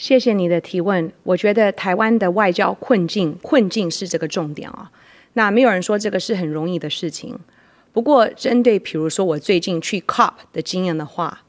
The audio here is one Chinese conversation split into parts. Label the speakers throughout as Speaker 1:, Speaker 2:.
Speaker 1: 谢谢你的提问。我觉得台湾的外交困境困境是这个重点啊。那没有人说这个是很容易的事情。不过，针对比如说我最近去 COP 的经验的话，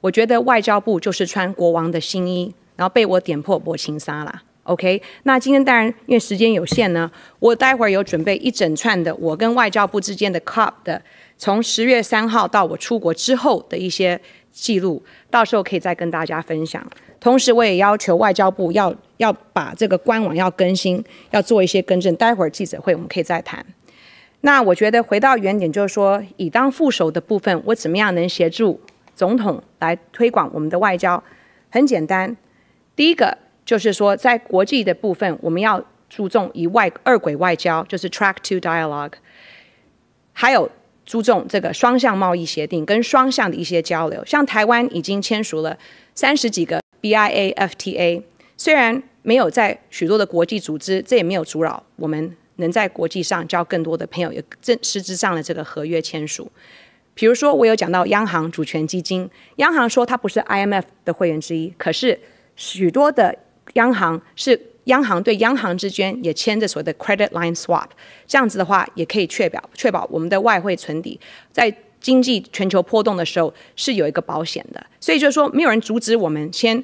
Speaker 1: 我觉得外交部就是穿国王的新衣，然后被我点破薄情纱了。OK，那今天当然因为时间有限呢，我待会儿有准备一整串的我跟外交部之间的 COP 的，从十月三号到我出国之后的一些记录，到时候可以再跟大家分享。同时，我也要求外交部要要把这个官网要更新，要做一些更正。待会儿记者会我们可以再谈。那我觉得回到原点，就是说，以当副手的部分，我怎么样能协助总统来推广我们的外交？很简单，第一个就是说，在国际的部分，我们要注重以外二轨外交，就是 Track Two Dialogue，还有注重这个双向贸易协定跟双向的一些交流。像台湾已经签署了三十几个。B I A F T A 虽然没有在许多的国际组织，这也没有阻扰我们能在国际上交更多的朋友，也正实质上的这个合约签署。比如说，我有讲到央行主权基金，央行说它不是 I M F 的会员之一，可是许多的央行是央行对央行之间也签着所谓的 credit line swap，这样子的话也可以确保确保我们的外汇存底在。经济全球波动的时候是有一个保险的，所以就是说没有人阻止我们先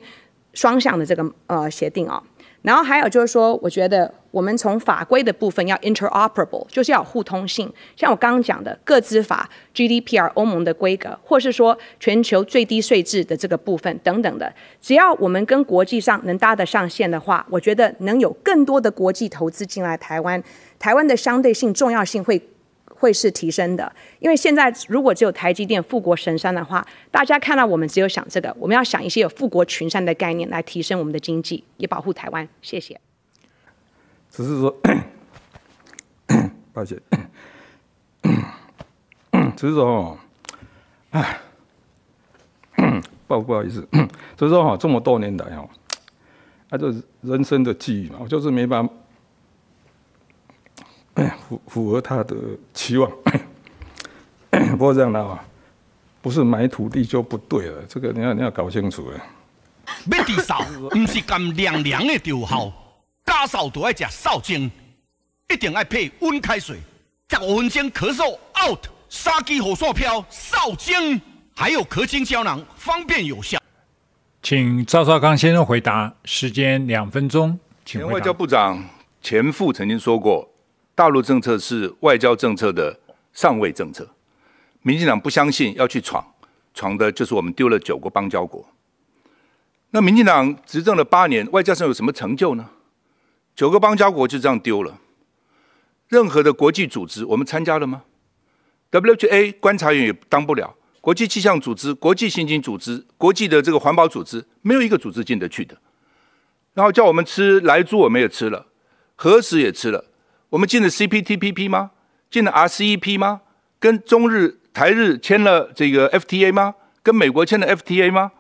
Speaker 1: 双向的这个呃协定哦。然后还有就是说，我觉得我们从法规的部分要 interoperable，就是要互通性。像我刚刚讲的，各资法、GDPR、欧盟的规格，或是说全球最低税制的这个部分等等的，只要我们跟国际上能搭得上线的话，我觉得能有更多的国际投资进来台湾，台湾的相对性重要性会。会是提升的，因为现在如果只有台积电富国神山的话，大家看到我们只有想这个，我们要想一些有富国群山的概念来提升我们的经济，也保护台湾。谢谢。
Speaker 2: 只是说，抱歉，只是说哦，哎，不不好意思，只是说哈，这
Speaker 3: 么多年来哈，那就是人生的际遇嘛，我就是没办法。符符合他的期望，不过这样的话，不是买土地就不对了。这个你要你要搞清楚。
Speaker 4: 要治嗽，不是干凉凉的就好，效，加嗽都要吃少精，一定爱配温开水。十五分钟咳嗽 out，杀鸡火烧飘少精，还有咳清胶囊，方便有效。
Speaker 5: 请赵少康先生回答，时间两分钟，请回前外交部长钱副曾
Speaker 6: 经说过。大陆政策是外交政策的上位政策。民进党不相信要去闯，闯的就是我们丢了九个邦交国。那民进党执政了八年，外交上有什么成就呢？九个邦交国就这样丢了。任何的国际组织，我们参加了吗？WTA 观察员也当不了。国际气象组织、国际刑警组织、国际的这个环保组织，没有一个组织进得去的。然后叫我们吃来猪，我们也吃了；核食也吃了。我们进了 CPTPP 吗？进了 RCEP 吗？跟中日台日签了这个 FTA 吗？跟美国签了 FTA 吗？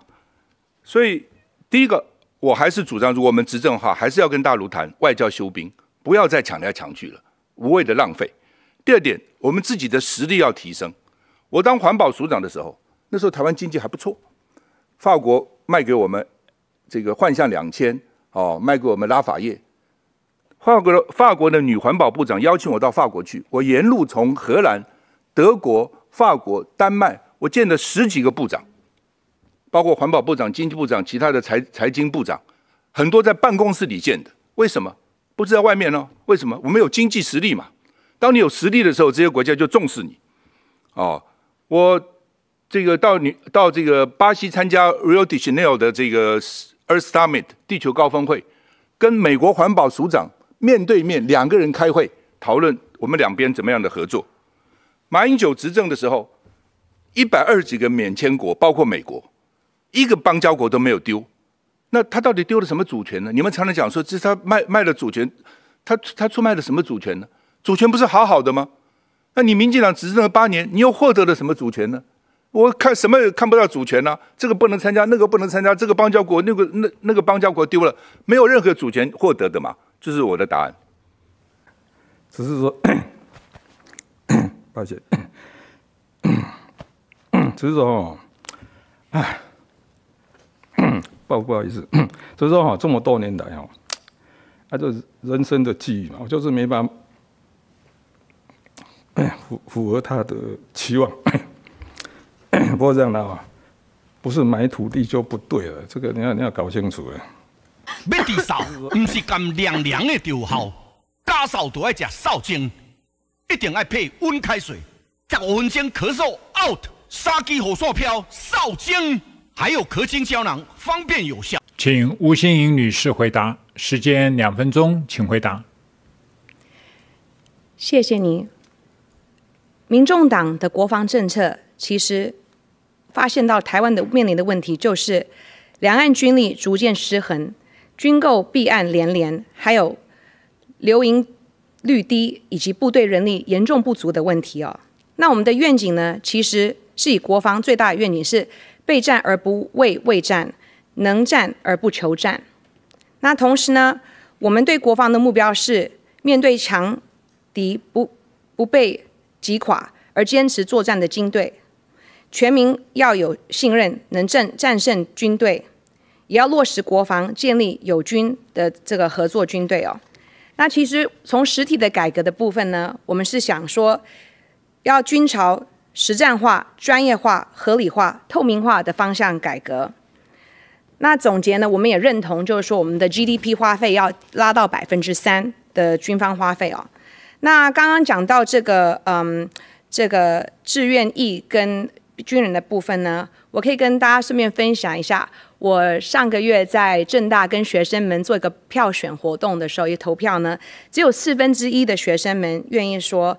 Speaker 6: 所以，第一个，我还是主张，如果我们执政的话，还是要跟大陆谈外交修兵，不要再抢来抢去了，无谓的浪费。第二点，我们自己的实力要提升。我当环保署长的时候，那时候台湾经济还不错，法国卖给我们这个幻象两千，哦，卖给我们拉法叶。法国的法国的女环保部长邀请我到法国去，我沿路从荷兰、德国、法国、丹麦，我见了十几个部长，包括环保部长、经济部长、其他的财财经部长，很多在办公室里见的。为什么？不知道外面呢？为什么？我们有经济实力嘛。当你有实力的时候，这些国家就重视你。哦，我这个到你到这个巴西参加 Rio de Janeiro 的这个 Earth Summit 地球高峰会，跟美国环保署长。面对面两个人开会讨论我们两边怎么样的合作。马英九执政的时候，一百二十几个免签国，包括美国，一个邦交国都没有丢。那他到底丢了什么主权呢？你们常常讲说，这是他卖卖了主权，他他出卖了什么主权呢？主权不是好好的吗？那你民进党执政了八年，你又获得了什么主权呢？我看什么也看不到主权呢。这个不能参加，那个不能参加，这个邦交国，那个那那个邦交国丢了，没有任何主权获得的嘛。这是我的答案，
Speaker 2: 只是说，抱歉，只是说哈，哎，不不
Speaker 3: 好意思，只是说哈，这么多年来哈，啊，是人生的际遇嘛，我就是没办法符符合他的期望。不过这样的话，不是买土地就不对了，这个你要你要搞清楚了。
Speaker 4: 要治嗽，不是干凉凉的就好。加嗽就爱吃少精，一定爱配温开水。十五分钟咳嗽 out，杀鸡火烧飘少精，还有咳清胶囊，方便有效。
Speaker 5: 请吴心颖女士回答，时间两分钟，请回答。
Speaker 1: 谢谢您。民众党的国防政策，其实发现到台湾的面临的问题，就是两岸军力逐渐失衡。军购弊案连连，还有留营率低以及部队人力严重不足的问题哦。那我们的愿景呢？其实是以国防最大的愿景是备战而不畏畏战，能战而不求战。那同时呢，我们对国防的目标是面对强敌不不被击垮而坚持作战的军队。全民要有信任，能战战胜军队。要落实国防，建立友军的这个合作军队哦。那其实从实体的改革的部分呢，我们是想说，要军朝实战化、专业化、合理化、透明化的方向改革。那总结呢，我们也认同，就是说我们的 GDP 花费要拉到百分之三的军方花费哦。那刚刚讲到这个，嗯，这个志愿役跟军人的部分呢，我可以跟大家顺便分享一下。我上个月在政大跟学生们做一个票选活动的时候，一投票呢，只有四分之一的学生们愿意说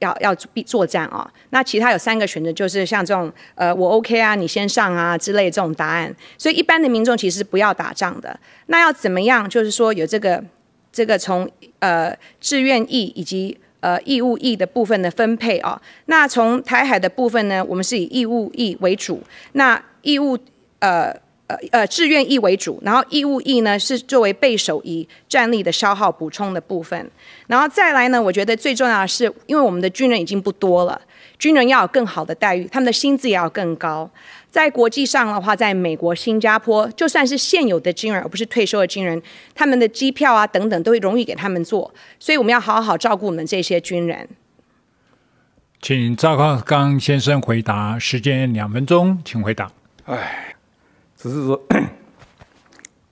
Speaker 1: 要要作作战啊。那其他有三个选择，就是像这种呃我 OK 啊，你先上啊之类这种答案。所以一般的民众其实不要打仗的。那要怎么样？就是说有这个这个从呃志愿意以及呃义务役的部分的分配啊。那从台海的部分呢，我们是以义务役为主。那义务呃。呃呃，志愿役为主，然后义务役呢是作为备手役战力的消耗补充的部分。然后再来呢，我觉得最重要的是，因为我们的军人已经不多了，军人要有更好的待遇，他们的薪资也要更高。在国际上的话，在美国、新加坡，就算是现有的军人，而不是退休的军人，他们的机票啊等等都会容易给他们做。所以我们要好好照顾我们这些军人。
Speaker 5: 请赵康刚先生回答，时间两分钟，请回答。
Speaker 2: 哎。只是说，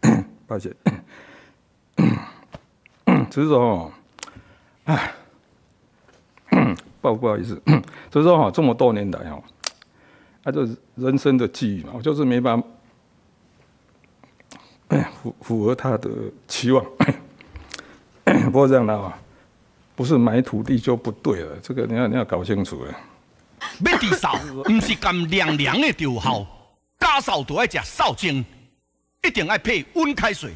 Speaker 2: 抱歉，只是说哦，哎，
Speaker 3: 不不好意思，只是说哈，这么多年来哈，啊，是人生的际遇嘛，我就是没办法符符合他的期望。不过这样的啊，不是买土地就不对了，这个你要你要搞清楚的。
Speaker 4: 要多少？不是干凉凉的就好。咳嗽都爱吃少精，一定爱配温开水。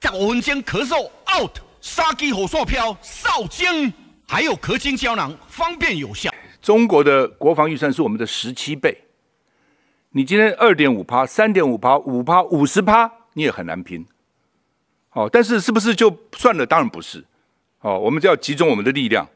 Speaker 4: 十五分钟咳嗽 out，沙基火蒜飘少精，还有咳清胶囊，方便有效。中国的国防预算是我们的十
Speaker 6: 七倍，你今天二点五趴、三点五趴、五趴、五十趴，你也很难拼。哦，但是是不是就算了？当然不是。哦，我们就要集中我们的力量。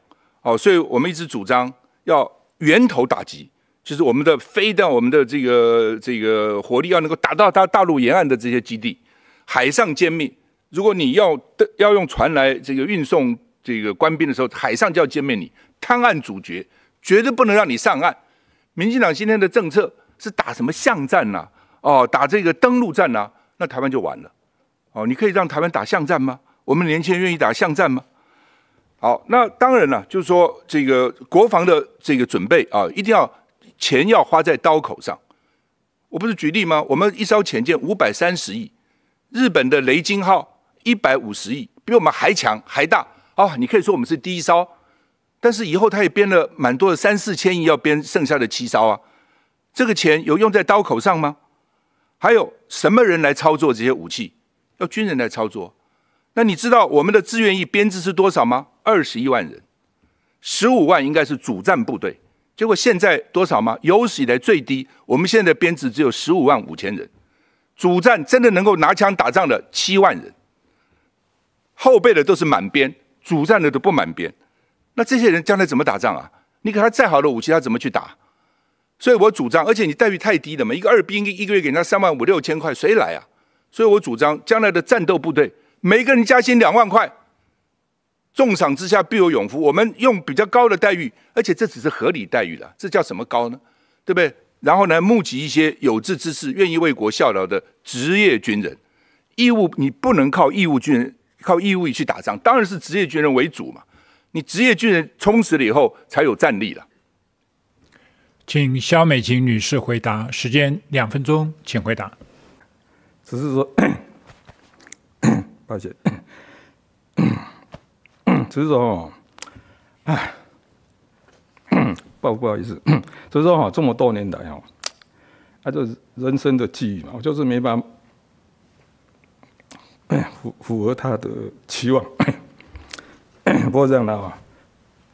Speaker 6: 哦，所以我们一直主张要源头打击。就是我们的飞弹，我们的这个这个火力要能够打到它大陆沿岸的这些基地，海上歼灭。如果你要的要用船来这个运送这个官兵的时候，海上就要歼灭你，滩岸阻绝，绝对不能让你上岸。民进党今天的政策是打什么巷战呐？哦，打这个登陆战呐，那台湾就完了。哦，你可以让台湾打巷战吗？我们年轻人愿意打巷战吗？好，那当然了，就是说这个国防的这个准备啊，一定要。钱要花在刀口上，我不是举例吗？我们一艘潜舰五百三十亿，日本的雷金号一百五十亿，比我们还强还大啊！你可以说我们是第一艘，但是以后他也编了蛮多的三四千亿要编剩下的七艘啊。这个钱有用在刀口上吗？还有什么人来操作这些武器？要军人来操作。那你知道我们的志愿役编制是多少吗？二十一万人，十五万应该是主战部队。结果现在多少吗？有史以来最低。我们现在的编制只有十五万五千人，主战真的能够拿枪打仗的七万人，后备的都是满编，主战的都不满编。那这些人将来怎么打仗啊？你给他再好的武器，他怎么去打？所以我主张，而且你待遇太低了嘛，一个二兵一个月给人家三万五六千块，谁来啊？所以我主张，将来的战斗部队每个人加薪两万块。重赏之下必有勇夫。我们用比较高的待遇，而且这只是合理待遇了。这叫什么高呢？对不对？然后呢，募集一些有志之士，愿意为国效劳的职业军人。义务你不能靠义务军人，靠义务去打仗，当然是职业军人为主嘛。你职业军人充实了以后，才有战力了。
Speaker 5: 请肖美琴女士回答，时间两分钟，请回答。只是说，抱歉。所是说，
Speaker 3: 哎，不 不好意思，所是说哈，这么多年来哦，那就是人生的际遇嘛。我就是没办法，符符合他的期望。不过这样的话，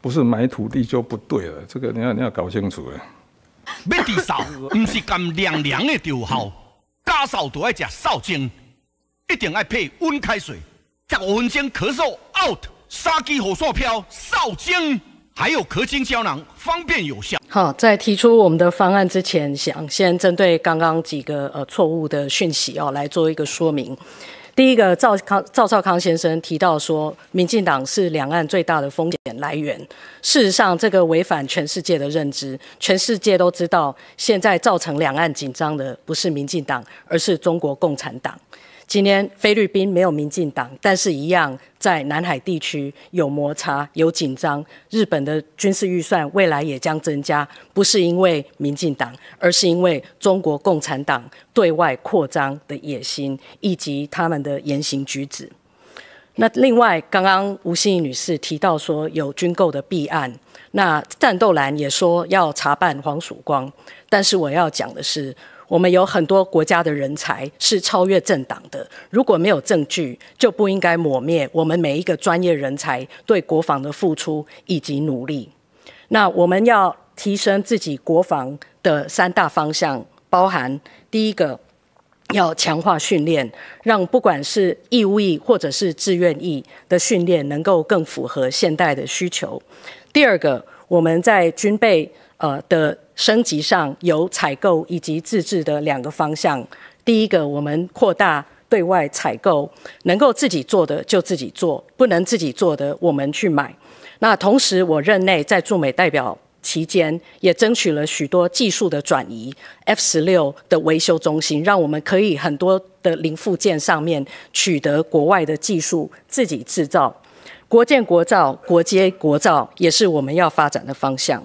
Speaker 3: 不是买土地就不对了，这个你要你要搞清楚的。
Speaker 4: 要扫，不是干凉凉的就好，家扫都要吃扫精，一定要配温开水，十五分钟咳嗽 out。杀鸡火速飘少精，还有壳精胶囊，方便有效。
Speaker 7: 好，在提出我们的方案之前，想先针对刚刚几个呃错误的讯息哦，来做一个说明。第一个，赵康赵少康先生提到说，民进党是两岸最大的风险来源。事实上，这个违反全世界的认知，全世界都知道，现在造成两岸紧张的不是民进党，而是中国共产党。今天菲律宾没有民进党，但是一样在南海地区有摩擦、有紧张。日本的军事预算未来也将增加，不是因为民进党，而是因为中国共产党对外扩张的野心以及他们的言行举止。那另外，刚刚吴欣怡女士提到说有军购的弊案，那战斗蓝也说要查办黄曙光，但是我要讲的是。我们有很多国家的人才是超越政党的，如果没有证据，就不应该抹灭我们每一个专业人才对国防的付出以及努力。那我们要提升自己国防的三大方向，包含第一个要强化训练，让不管是义务役或者是志愿役的训练能够更符合现代的需求。第二个，我们在军备呃的。升级上有采购以及自制的两个方向。第一个，我们扩大对外采购，能够自己做的就自己做，不能自己做的我们去买。那同时，我任内在驻美代表期间，也争取了许多技术的转移。F 十六的维修中心，让我们可以很多的零附件上面取得国外的技术，自己制造。国建国造，国接国造，也是我们要发展的方向。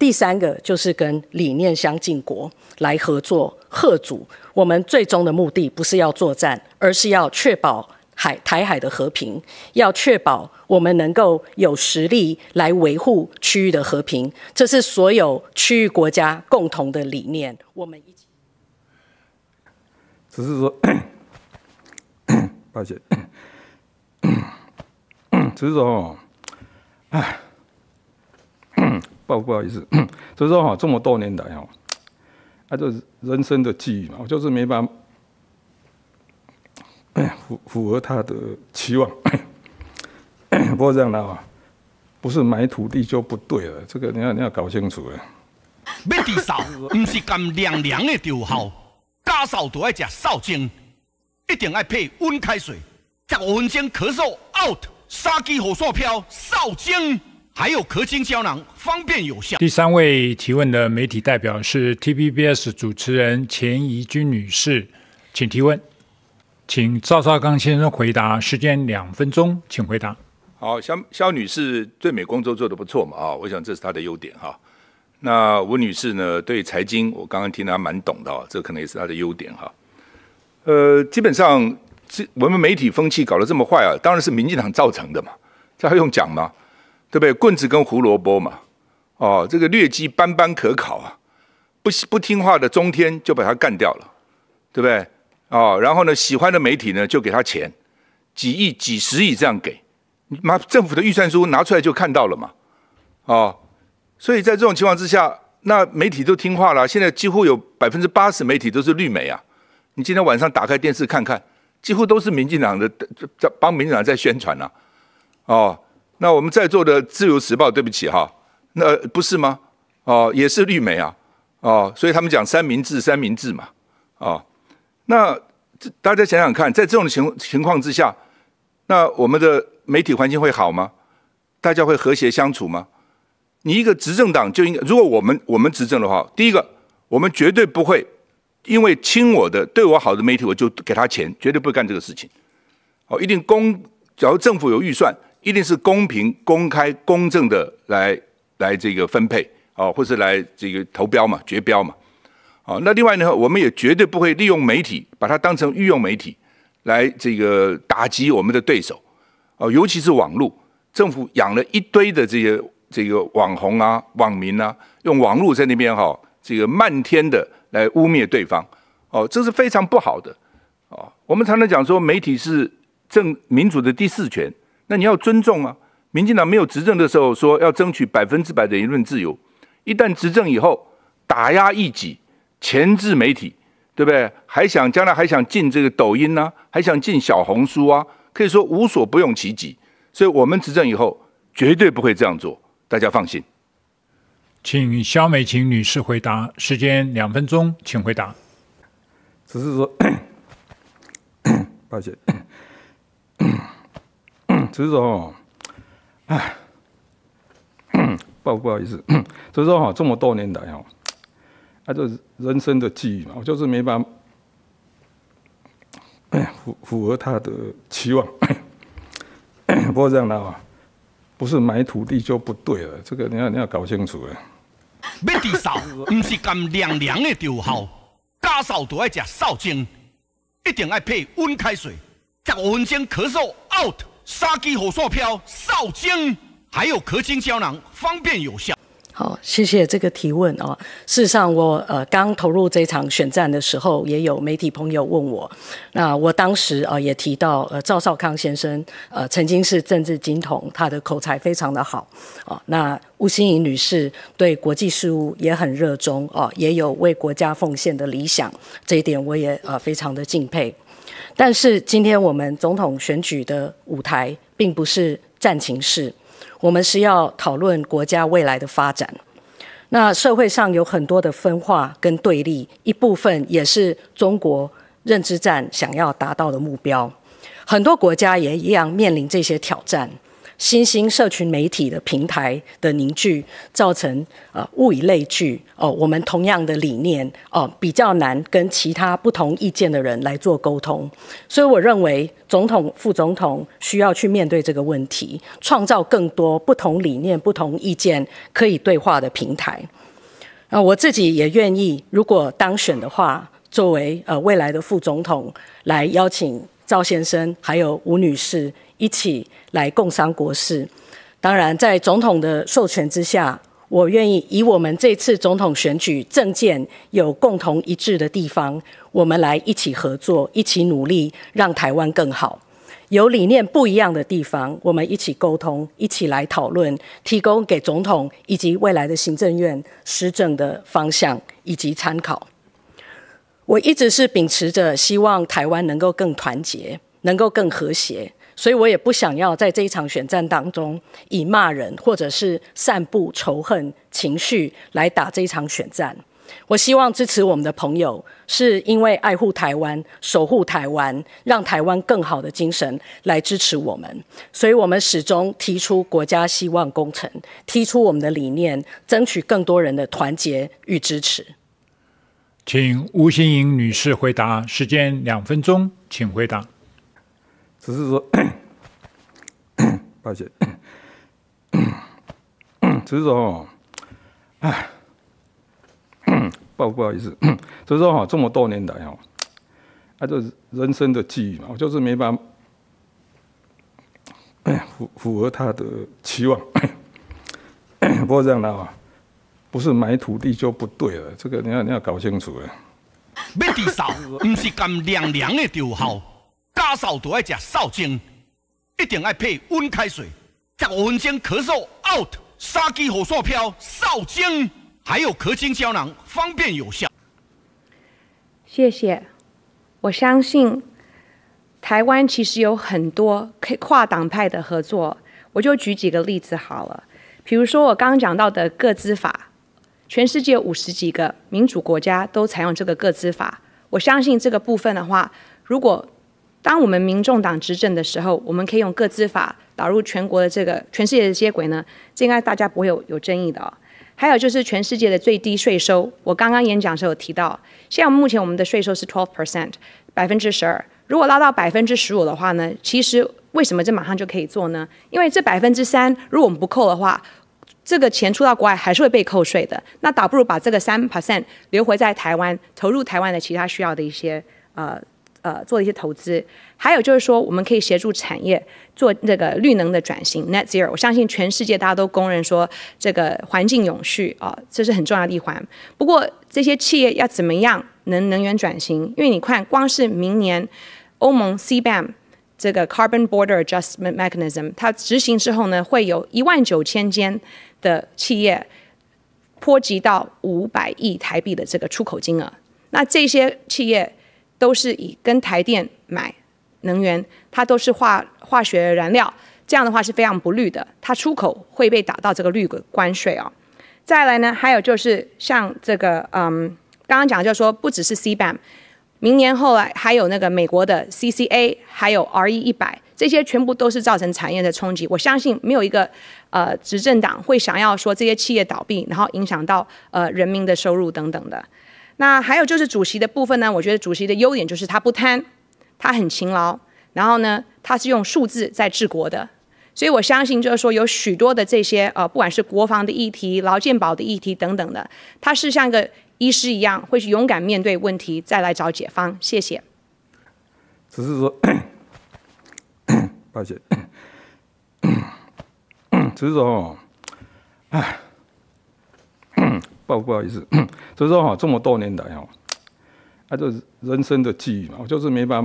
Speaker 7: 第三个就是跟理念相近国来合作、合组。我们最终的目的不是要作战，而是要确保海、台海的和平，要确保我们能够有实力来维护区域的和平。这是所有区域国家共同的理念。我们一起。
Speaker 2: 只是说，抱歉，只是说，哎。
Speaker 3: 不不好意思，所 以说哈，这么多年来哈，啊，是人生的际遇嘛，我就是没办法 符符合他的期望。不过这样的啊，不是买土地就不对了，这个你要你要搞清楚的。
Speaker 4: 要治嗽，不是干凉凉的就好，效，加嗽都要食少精，一定要配温开水，十五分钟咳嗽 out，三支火烧飘少精。还有壳精胶囊，方便有效。第三
Speaker 5: 位提问的媒体代表是 T B B S 主持人钱怡君女士，请提问，请赵少刚先生回答，时间两分钟，请回答。
Speaker 6: 好，肖肖女士对美工州做得不错嘛啊，我想这是她的优点哈。那吴女士呢，对财经我刚刚听她蛮懂的，这可能也是她的优点哈。呃，基本上这我们媒体风气搞得这么坏啊，当然是民进党造成的嘛，这还用讲吗？对不对？棍子跟胡萝卜嘛，哦，这个劣迹斑斑可考啊，不不听话的中天就把他干掉了，对不对？哦，然后呢，喜欢的媒体呢就给他钱，几亿、几十亿这样给，你拿政府的预算书拿出来就看到了嘛，哦，所以在这种情况之下，那媒体都听话了，现在几乎有百分之八十媒体都是绿媒啊，你今天晚上打开电视看看，几乎都是民进党的在帮民进党在宣传呐，哦。那我们在座的《自由时报》，对不起哈，那不是吗？哦，也是绿媒啊，哦，所以他们讲三明治，三明治嘛，哦，那这大家想想看，在这种情情况之下，那我们的媒体环境会好吗？大家会和谐相处吗？你一个执政党就应该，如果我们我们执政的话，第一个，我们绝对不会因为亲我的、对我好的媒体，我就给他钱，绝对不会干这个事情。哦，一定公，假如政府有预算。一定是公平、公开、公正的来来这个分配哦，或是来这个投标嘛、决标嘛，哦，那另外呢，我们也绝对不会利用媒体，把它当成御用媒体来这个打击我们的对手哦，尤其是网络，政府养了一堆的这些这个网红啊、网民啊，用网络在那边哈，这个漫天的来污蔑对方哦，这是非常不好的哦。我们常常讲说，媒体是政民主的第四权。那你要尊重啊！民进党没有执政的时候说要争取百分之百的言论自由，一旦执政以后打压异己、钳制媒体，对不对？还想将来还想进这个抖音呢，还想进小红书啊，可以说无所不用其极。所以，我们执政以后绝对不会这样做，大家放心。
Speaker 5: 请肖美琴女士回答，时间两分钟，请回答。只是说，抱歉。只是说，哎，
Speaker 3: 不不好意思，所是说哈，这么多年来哈，就是人生的际遇嘛，我就是没办法 符符合他的期望。不过这样的话，不是买土地就不对了，这个你要你要搞清楚了。
Speaker 4: 要地少，不是干凉凉的就好，加少都要吃少精，一定要配温开水，十五分钟咳嗽 out。杀鸡火烧飘少精，还有壳精胶囊，方便有效。
Speaker 7: 好，谢谢这个提问啊。事实上，我呃刚投入这场选战的时候，也有媒体朋友问我，那我当时啊也提到，呃赵少康先生呃曾经是政治金童，他的口才非常的好哦。那吴欣颖女士对国际事务也很热衷哦，也有为国家奉献的理想，这一点我也呃非常的敬佩。但是今天我们总统选举的舞台并不是战情室，我们是要讨论国家未来的发展。那社会上有很多的分化跟对立，一部分也是中国认知战想要达到的目标。很多国家也一样面临这些挑战。新兴社群媒体的平台的凝聚，造成呃物以类聚哦，我们同样的理念哦比较难跟其他不同意见的人来做沟通，所以我认为总统、副总统需要去面对这个问题，创造更多不同理念、不同意见可以对话的平台。啊，我自己也愿意，如果当选的话，作为呃未来的副总统，来邀请赵先生还有吴女士。一起来共商国事。当然，在总统的授权之下，我愿意以我们这次总统选举政见有共同一致的地方，我们来一起合作，一起努力，让台湾更好。有理念不一样的地方，我们一起沟通，一起来讨论，提供给总统以及未来的行政院施政的方向以及参考。我一直是秉持着希望台湾能够更团结，能够更和谐。所以我也不想要在这一场选战当中以骂人或者是散布仇恨情绪来打这一场选战。我希望支持我们的朋友是因为爱护台湾、守护台湾、让台湾更好的精神来支持我们。所以，我们始终提出国家希望工程，提出我们的理念，争取更多人的团结与支持。
Speaker 5: 请吴欣颖女士回答，时间两分钟，请回答。只是说，抱歉，
Speaker 2: 只是说哦，哎，不 不好
Speaker 3: 意思，只是说哈，这么多年来哈，啊，就是人生的际遇嘛，我就是没办法符符合他的期望。不过这样的哦，不是买土地就不对了，这个你要你要搞清楚的。
Speaker 4: 要地少？不是干凉凉的就好。咳嗽都爱食少精，一定爱配温开水。十五分钟咳嗽 out，杀鸡火烧飘少精，还有咳精胶囊，方便有效。
Speaker 1: 谢谢。我相信台湾其实有很多跨党派的合作，我就举几个例子好了。比如说我刚讲到的各资法，全世界五十几个民主国家都采用这个各资法。我相信这个部分的话，如果当我们民众党执政的时候，我们可以用各自法导入全国的这个全世界的接轨呢，这应该大家不会有有争议的哦。还有就是全世界的最低税收，我刚刚演讲时候有提到，现在目前我们的税收是 twelve percent 百分之十二，如果拉到百分之十五的话呢，其实为什么这马上就可以做呢？因为这百分之三，如果我们不扣的话，这个钱出到国外还是会被扣税的，那倒不如把这个三 percent 留回在台湾，投入台湾的其他需要的一些呃。呃，做一些投资，还有就是说，我们可以协助产业做那个绿能的转型。Net zero，我相信全世界大家都公认说，这个环境永续啊，这是很重要的一环。不过，这些企业要怎么样能能源转型？因为你看，光是明年欧盟 C B a M 这个 Carbon Border Adjustment Mechanism 它执行之后呢，会有一万九千间的企业波及到五百亿台币的这个出口金额。那这些企业。都是以跟台电买能源，它都是化化学燃料，这样的话是非常不绿的，它出口会被打到这个绿关税哦。再来呢，还有就是像这个，嗯，刚刚讲就是说，不只是 CBA，明年后来还有那个美国的 CCA，还有 RE 一百，这些全部都是造成产业的冲击。我相信没有一个呃执政党会想要说这些企业倒闭，然后影响到呃人民的收入等等的。那还有就是主席的部分呢，我觉得主席的优点就是他不贪，他很勤劳，然后呢，他是用数字在治国的，所以我相信就是说有许多的这些呃，不管是国防的议题、劳健保的议题等等的，他是像一个医师一样，会勇敢面对问题，再来找解方。谢谢。
Speaker 2: 只是说，抱歉，只是说，
Speaker 3: 哎。不不好意思，所 以说哈，这么多年来哈，啊，是人生的际遇嘛，我就是没办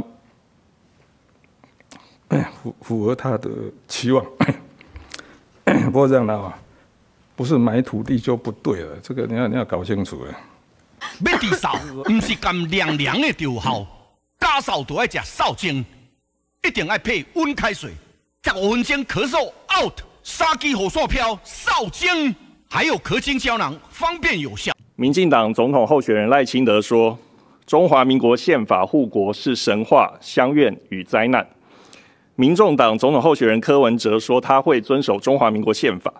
Speaker 3: 法 符符合他的期望。不过这样的啊，不是买土地就不对了，这个你要你要搞清楚哎。
Speaker 4: 要治嗽，不是干凉凉的就好，家加就都要食少精，一定要配温开水，十五分钟咳嗽 out，三支火烧飘少精。还有壳金胶囊，方便有效。
Speaker 6: 民进党总统候选人赖清德说：“中华民国宪法护国是神话、乡愿与灾难。”民众党总统候选人柯文哲说：“他会遵守中华民国宪法。”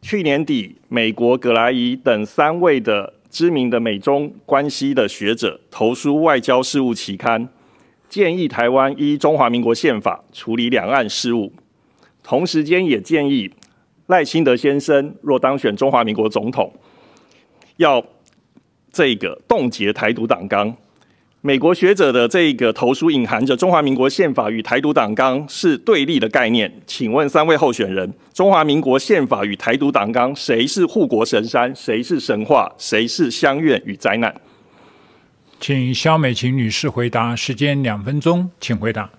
Speaker 6: 去年底，美国格莱伊等三位的知名的美中关系的学者投书《外交事务》期刊，建议台湾依中华民国宪法处理两岸事务，同时间也建议。赖清德先生若当选中华民国总统，要这个冻结台独党纲。美国学者的这个投书隐含着中华民国宪法与台独党纲是对立的概念。请问三位候选人，中华民国宪法与台独党纲谁是护国神山？谁是神话？谁是相怨与灾难？
Speaker 5: 请肖美琴女士回答，时间两分钟，请回答。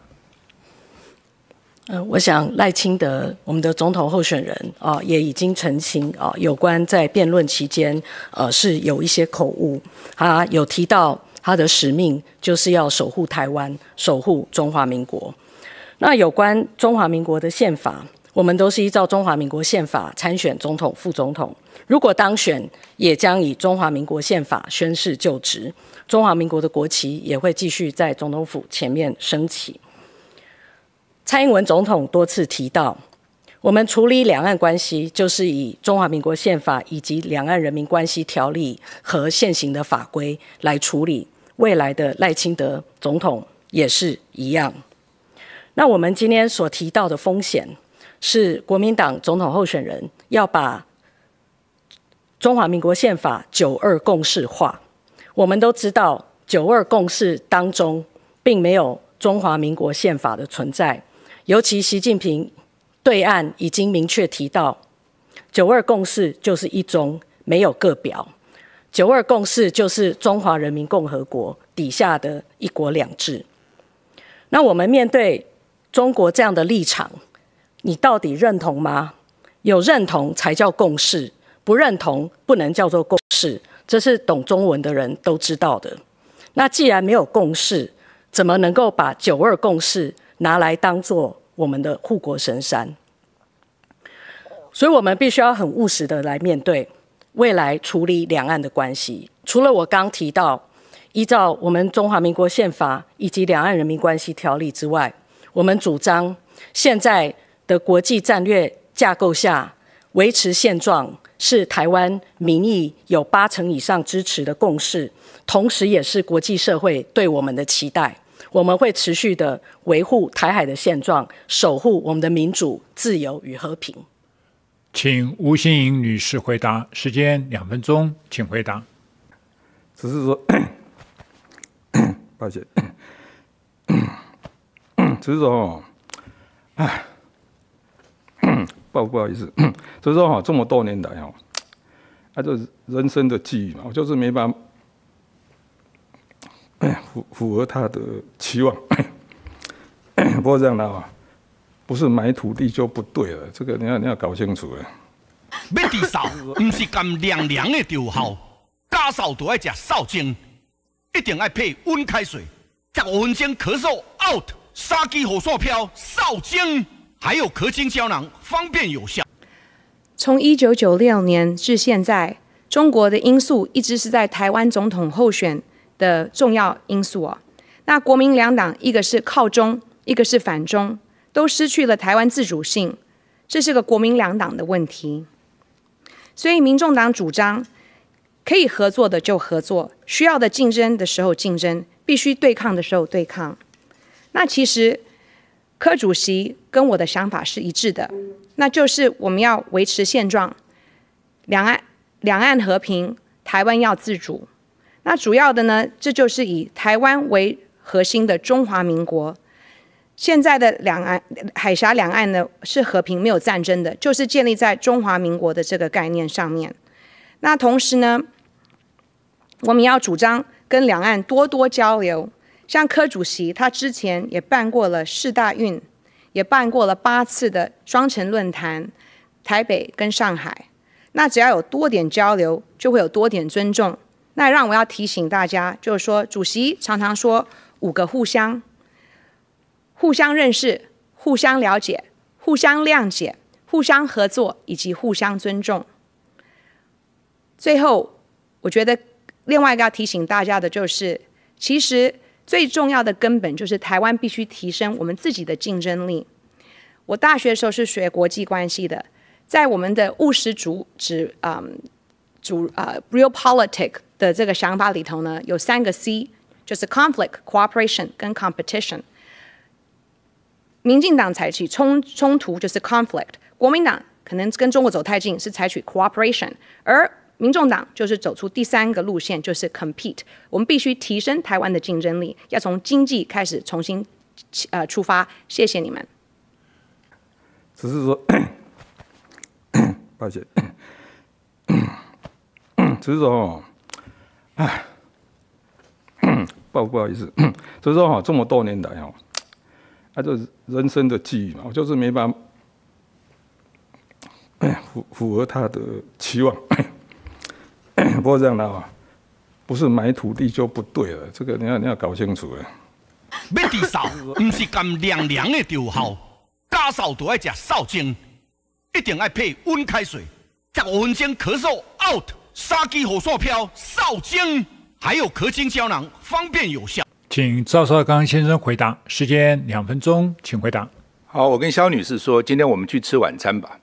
Speaker 7: 嗯，我想赖清德我们的总统候选人啊，也已经澄清啊，有关在辩论期间呃是有一些口误他有提到他的使命就是要守护台湾，守护中华民国。那有关中华民国的宪法，我们都是依照中华民国宪法参选总统、副总统，如果当选，也将以中华民国宪法宣誓就职，中华民国的国旗也会继续在总统府前面升起。蔡英文总统多次提到，我们处理两岸关系就是以《中华民国宪法》以及《两岸人民关系条例》和现行的法规来处理。未来的赖清德总统也是一样。那我们今天所提到的风险，是国民党总统候选人要把《中华民国宪法》九二共识化。我们都知道，九二共识当中并没有《中华民国宪法》的存在。尤其习近平对岸已经明确提到，九二共识就是一中，没有个表。九二共识就是中华人民共和国底下的一国两制。那我们面对中国这样的立场，你到底认同吗？有认同才叫共识，不认同不能叫做共识。这是懂中文的人都知道的。那既然没有共识，怎么能够把九二共识拿来当做？我们的护国神山，所以，我们必须要很务实的来面对未来处理两岸的关系。除了我刚提到依照我们中华民国宪法以及两岸人民关系条例之外，我们主张现在的国际战略架构下，维持现状是台湾民意有八成以上支持的共识，同时也是国际社会对我们的期待。我们会持续的维护台海的现状，守护我们的民主、自由与和平。
Speaker 5: 请吴欣颖女士回答，时间两分钟，请回答。只是说，抱歉，
Speaker 2: 只是说，哎，不不好意思，
Speaker 3: 只是说哈，这么多年来哈，啊，是人生的际遇嘛，我就是没办法。符符合他的期望，不过这样的啊，不是买土地就不对了，这个你要你要搞清楚。
Speaker 4: 要地嗽，不是干凉凉的就好，家加都要吃少精，一定要配温开水。十五分钟咳嗽 out，沙棘火速飘少精，还有咳清胶囊，方便有效。
Speaker 1: 从一九九六年至现在，中国的因素一直是在台湾总统候选。的重要因素啊，那国民两党一个是靠中，一个是反中，都失去了台湾自主性，这是个国民两党的问题。所以，民众党主张可以合作的就合作，需要的竞争的时候竞争，必须对抗的时候对抗。那其实柯主席跟我的想法是一致的，那就是我们要维持现状，两岸两岸和平，台湾要自主。那主要的呢，这就是以台湾为核心的中华民国。现在的两岸海峡两岸呢是和平，没有战争的，就是建立在中华民国的这个概念上面。那同时呢，我们要主张跟两岸多多交流。像柯主席，他之前也办过了世大运，也办过了八次的双城论坛，台北跟上海。那只要有多点交流，就会有多点尊重。那让我要提醒大家，就是说，主席常常说五个互相：互相认识、互相了解、互相谅解、互相合作以及互相尊重。最后，我觉得另外一个要提醒大家的，就是其实最重要的根本，就是台湾必须提升我们自己的竞争力。我大学的时候是学国际关系的，在我们的务实主旨，嗯，主呃，real politic。的这个想法里头呢，有三个 C，就是 conflict、cooperation 跟 competition。民进党采取冲冲突就是 conflict，国民党可能跟中国走太近是采取 cooperation，而民众党就是走出第三个路线，就是 compete。我们必须提升台湾的竞争力，要从经济开始重新呃出发。谢谢你们。
Speaker 2: 只是说，抱歉，只是说。哎，
Speaker 3: 不不好意思，所 以说哈，这么多年来哈，啊，就是人生的际遇嘛，我就是没办法符符合他的期望。不过这样的话，不是买土地就不对了，这个你要你要搞清楚的。
Speaker 4: 要扫，不是干凉凉的就好，家扫都要食扫精，一定爱配温开水，十五分钟咳嗽 out。杀鸡火烧飘，少精还有壳精胶囊，方便有效。
Speaker 5: 请赵少刚先生回答，时间两分钟，请回答。
Speaker 6: 好，我跟肖女士说，今天我们去吃晚餐吧。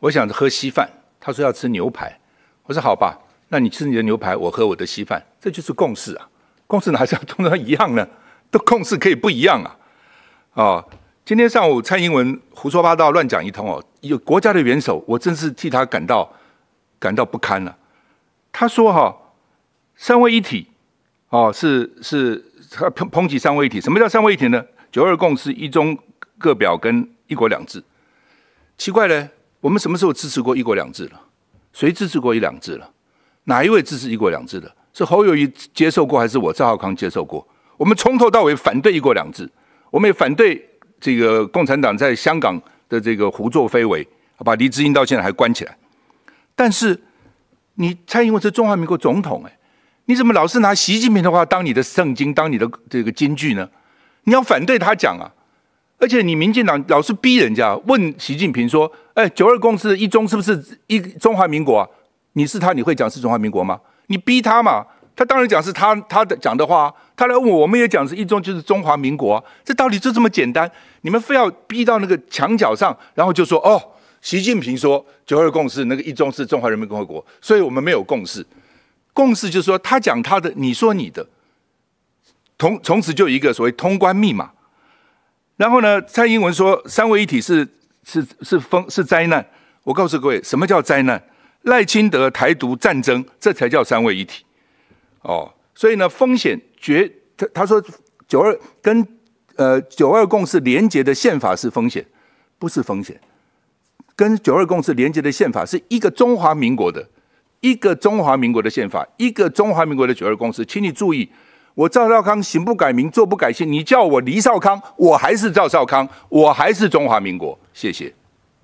Speaker 6: 我想喝稀饭，她说要吃牛排。我说好吧，那你吃你的牛排，我喝我的稀饭，这就是共识啊。共识哪像通常一样呢？都共识可以不一样啊。哦，今天上午蔡英文胡说八道，乱讲一通哦。有国家的元首，我真是替他感到感到不堪了。他说：“哈，三位一体，哦，是是，他抨抨击三位一体。什么叫三位一体呢？九二共识、一中各表跟一国两制。奇怪嘞，我们什么时候支持过一国两制了？谁支持过一两制了？哪一位支持一国两制的？是侯友谊接受过，还是我赵浩康接受过？我们从头到尾反对一国两制，我们也反对这个共产党在香港的这个胡作非为，把黎智英到现在还关起来。但是。”你蔡英文是中华民国总统哎，你怎么老是拿习近平的话当你的圣经，当你的这个金句呢？你要反对他讲啊！而且你民进党老是逼人家问习近平说：“哎，九二共识一中是不是一中华民国？”你是他，你会讲是中华民国吗？你逼他嘛？他当然讲是他他的讲的话。他来问我我们也讲是一中就是中华民国，这道理就这么简单。你们非要逼到那个墙角上，然后就说哦。习近平说：“九二共识那个一中是中华人民共和国，所以我们没有共识。共识就是说他讲他的，你说你的。从从此就一个所谓通关密码。然后呢，蔡英文说三位一体是是是风是灾难。我告诉各位，什么叫灾难？赖清德台独战争，这才叫三位一体。哦，所以呢，风险绝他他说九二跟呃九二共识连结的宪法是风险，不是风险。”跟九二共识连接的宪法是一个中华民国的，一个中华民国的宪法，一个中华民国的九二共识。请你注意，我赵少康行不改名，坐不改姓。你叫我黎少康，我还是赵少康，我还是中华民国。谢谢。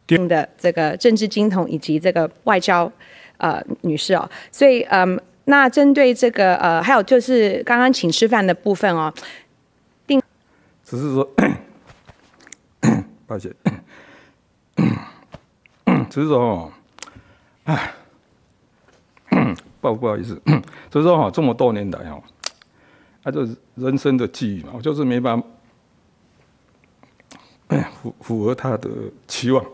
Speaker 1: 定的这个政治精通以及这个外交，呃，女士哦，所以嗯，那针对这个呃，还有就是刚刚请吃饭的部分哦，定
Speaker 2: 只是说 抱歉。只是说，哎，
Speaker 3: 不 不好意思，所是说哈，这么多年来哦，就是人生的际遇嘛，我就是没办法 符符合他的期望。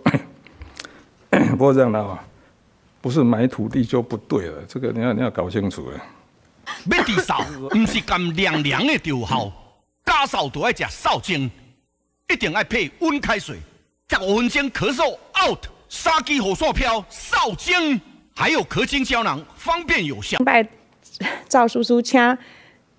Speaker 3: 不过这样的话，不是买土地就不对了，这个你要你要搞清楚的。
Speaker 4: 要至嫂不是干凉凉的就好，家嫂都爱吃少精，一定要配温开水，十五分钟咳嗽 out。杀鸡火速飘少精，还有壳精胶囊，方便有效。拜
Speaker 1: 赵叔叔请，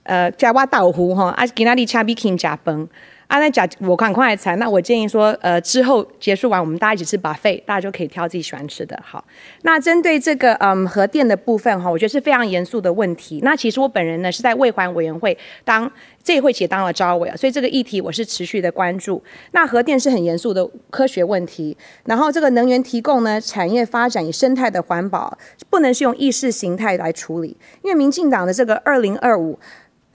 Speaker 1: 呃，叫我豆腐哈，啊，今天日请米琴吃饭。啊，那假我赶快业那我建议说，呃，之后结束完，我们大家一起吃把费，大家就可以挑自己喜欢吃的。好，那针对这个嗯核电的部分哈，我觉得是非常严肃的问题。那其实我本人呢是在卫环委员会当这一会期当了招委啊，所以这个议题我是持续的关注。那核电是很严肃的科学问题，然后这个能源提供呢，产业发展与生态的环保，不能是用意识形态来处理，因为民进党的这个二零二五。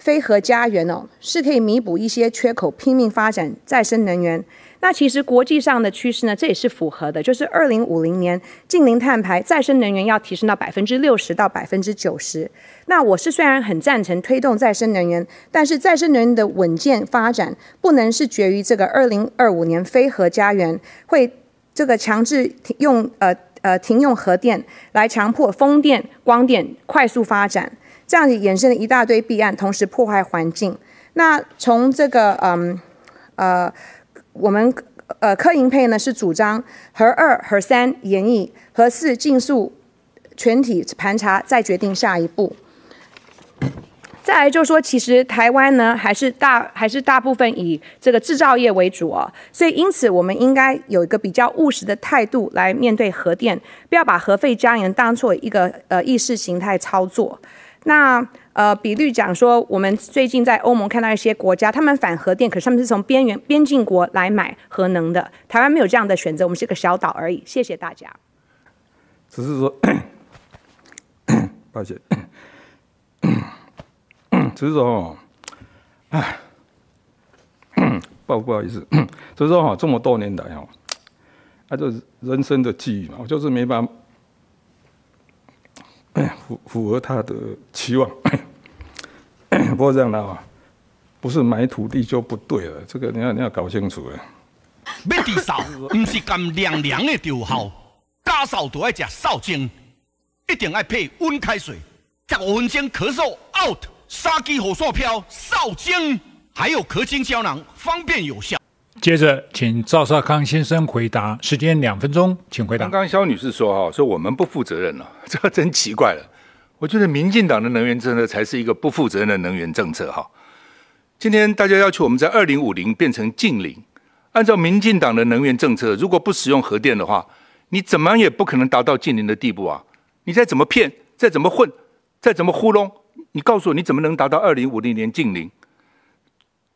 Speaker 1: 非核家园哦，是可以弥补一些缺口，拼命发展再生能源。那其实国际上的趋势呢，这也是符合的，就是二零五零年近零碳排，再生能源要提升到百分之六十到百分之九十。那我是虽然很赞成推动再生能源，但是再生能源的稳健发展，不能是决于这个二零二五年非核家园会这个强制停用，呃呃，停用核电来强迫风电、光电快速发展。这样衍生了一大堆弊案，同时破坏环境。那从这个嗯呃，我们呃柯银佩呢是主张核二核三研役，核四尽速全体盘查，再决定下一步。再来就说，其实台湾呢还是大还是大部分以这个制造业为主哦，所以因此我们应该有一个比较务实的态度来面对核电，不要把核废加盐当做一个呃意识形态操作。那呃，比率讲说，我们最近在欧盟看到一些国家，他们反核电，可是他们是从边缘边境国来买核能的。台湾没有这样的选择，我们是个小岛而已。谢谢大家。
Speaker 2: 只是说，抱歉，只是说哈，哎，不不好意思，只
Speaker 3: 是说哈，这么多年来哈，啊，是人生的际遇嘛，我就是没办法。符符合他的期望，不过这样的哦，不是买土地就不对了，这个你要你要搞清楚
Speaker 4: 了。要治嗽，不是干凉凉的就好，效，扫嗽都要吃少精，一定要配温开水。十五分钟咳嗽 out，沙基火烧飘少精，还有咳清胶囊，方便有效。
Speaker 5: 接着，请赵少康先生回答，时间两分钟，请回答。刚
Speaker 6: 刚肖女士说，哈，说我们不负责任了，这个真奇怪了。我觉得民进党的能源政策才是一个不负责任的能源政策，哈。今天大家要求我们在二零五零变成近零，按照民进党的能源政策，如果不使用核电的话，你怎么也不可能达到近零的地步啊！你再怎么骗，再怎么混，再怎么糊弄，你告诉我，你怎么能达到二零五零年近零？